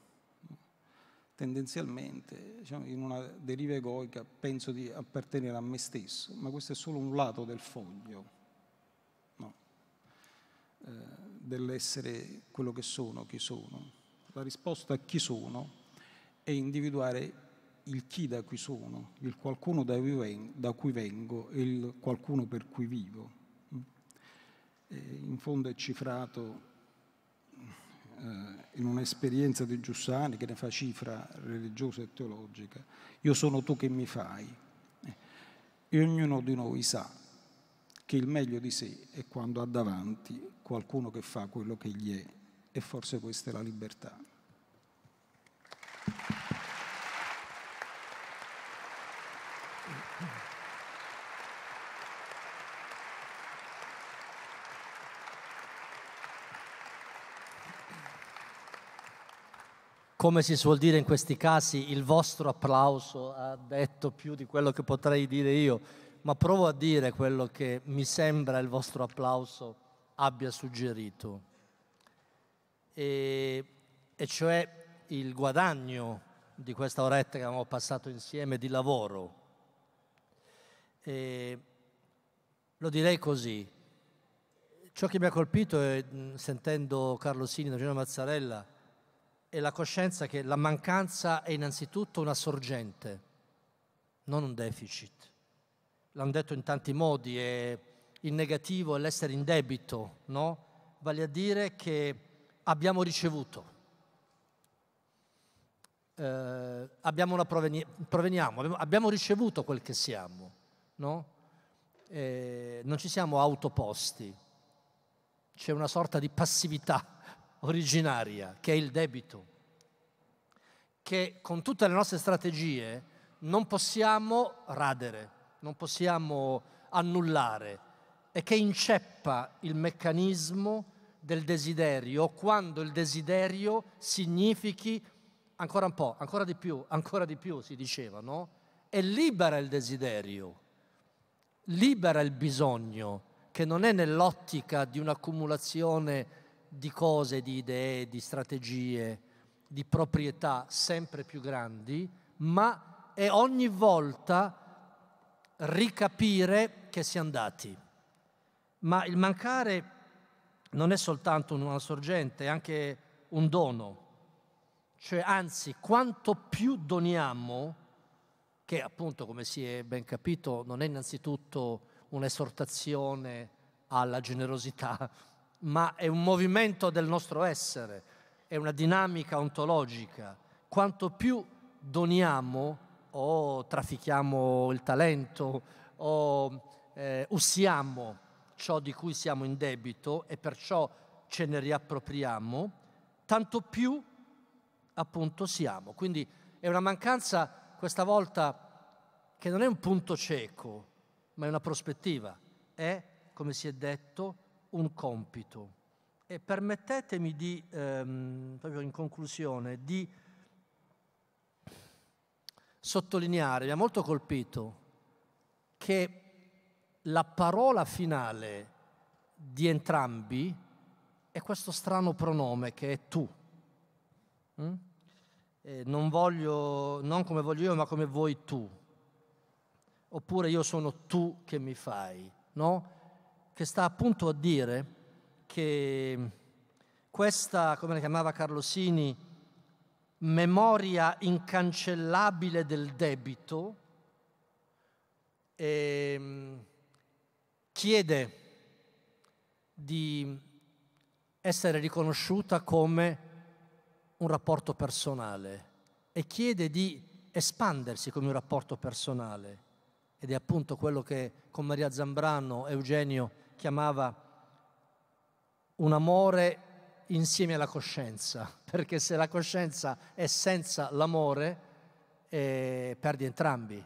Tendenzialmente, diciamo, in una deriva egoica, penso di appartenere a me stesso, ma questo è solo un lato del foglio, no? eh, dell'essere quello che sono, chi sono. La risposta a chi sono e individuare il chi da cui sono, il qualcuno da cui vengo, e il qualcuno per cui vivo. Mm. in fondo è cifrato eh, in un'esperienza di Giussani che ne fa cifra religiosa e teologica. Io sono tu che mi fai. E ognuno di noi sa che il meglio di sé è quando ha davanti qualcuno che fa quello che gli è e forse questa è la libertà. come si suol dire in questi casi, il vostro applauso ha detto più di quello che potrei dire io, ma provo a dire quello che mi sembra il vostro applauso abbia suggerito, e, e cioè il guadagno di questa oretta che abbiamo passato insieme di lavoro. E lo direi così. Ciò che mi ha colpito è, sentendo Carlo Sini e Gino Mazzarella, è la coscienza che la mancanza è innanzitutto una sorgente, non un deficit. L'hanno detto in tanti modi e il negativo è l'essere in debito, no? Vale a dire che abbiamo ricevuto. Eh, abbiamo proveni- proveniamo, abbiamo ricevuto quel che siamo, no? Eh, non ci siamo autoposti, c'è una sorta di passività originaria, che è il debito, che con tutte le nostre strategie non possiamo radere, non possiamo annullare e che inceppa il meccanismo del desiderio quando il desiderio significhi ancora un po', ancora di più, ancora di più si diceva, no? E libera il desiderio, libera il bisogno che non è nell'ottica di un'accumulazione di cose, di idee, di strategie, di proprietà sempre più grandi, ma è ogni volta ricapire che si è andati. Ma il mancare non è soltanto una sorgente, è anche un dono. Cioè, anzi, quanto più doniamo, che appunto, come si è ben capito, non è innanzitutto un'esortazione alla generosità ma è un movimento del nostro essere, è una dinamica ontologica. Quanto più doniamo o traffichiamo il talento o eh, usiamo ciò di cui siamo in debito e perciò ce ne riappropriamo, tanto più appunto siamo. Quindi è una mancanza questa volta che non è un punto cieco, ma è una prospettiva, è, come si è detto, un compito. E permettetemi di, ehm, proprio in conclusione, di sottolineare, mi ha molto colpito, che la parola finale di entrambi è questo strano pronome che è tu. Mm? non voglio, non come voglio io, ma come vuoi tu. Oppure io sono tu che mi fai, no? che sta appunto a dire che questa, come la chiamava Carlosini, memoria incancellabile del debito, ehm, chiede di essere riconosciuta come un rapporto personale e chiede di espandersi come un rapporto personale ed è appunto quello che con Maria Zambrano Eugenio chiamava un amore insieme alla coscienza, perché se la coscienza è senza l'amore, eh, perdi entrambi.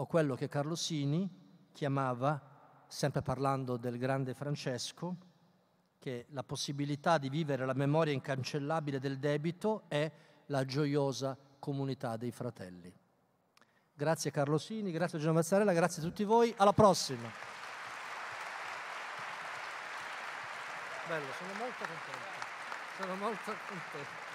O quello che Carlosini chiamava, sempre parlando del grande Francesco, che la possibilità di vivere la memoria incancellabile del debito è la gioiosa comunità dei fratelli. Grazie Carlosini, grazie Gian Mazzarella, grazie a tutti voi, alla prossima! Bello, sono molto contento. Sono molto contento.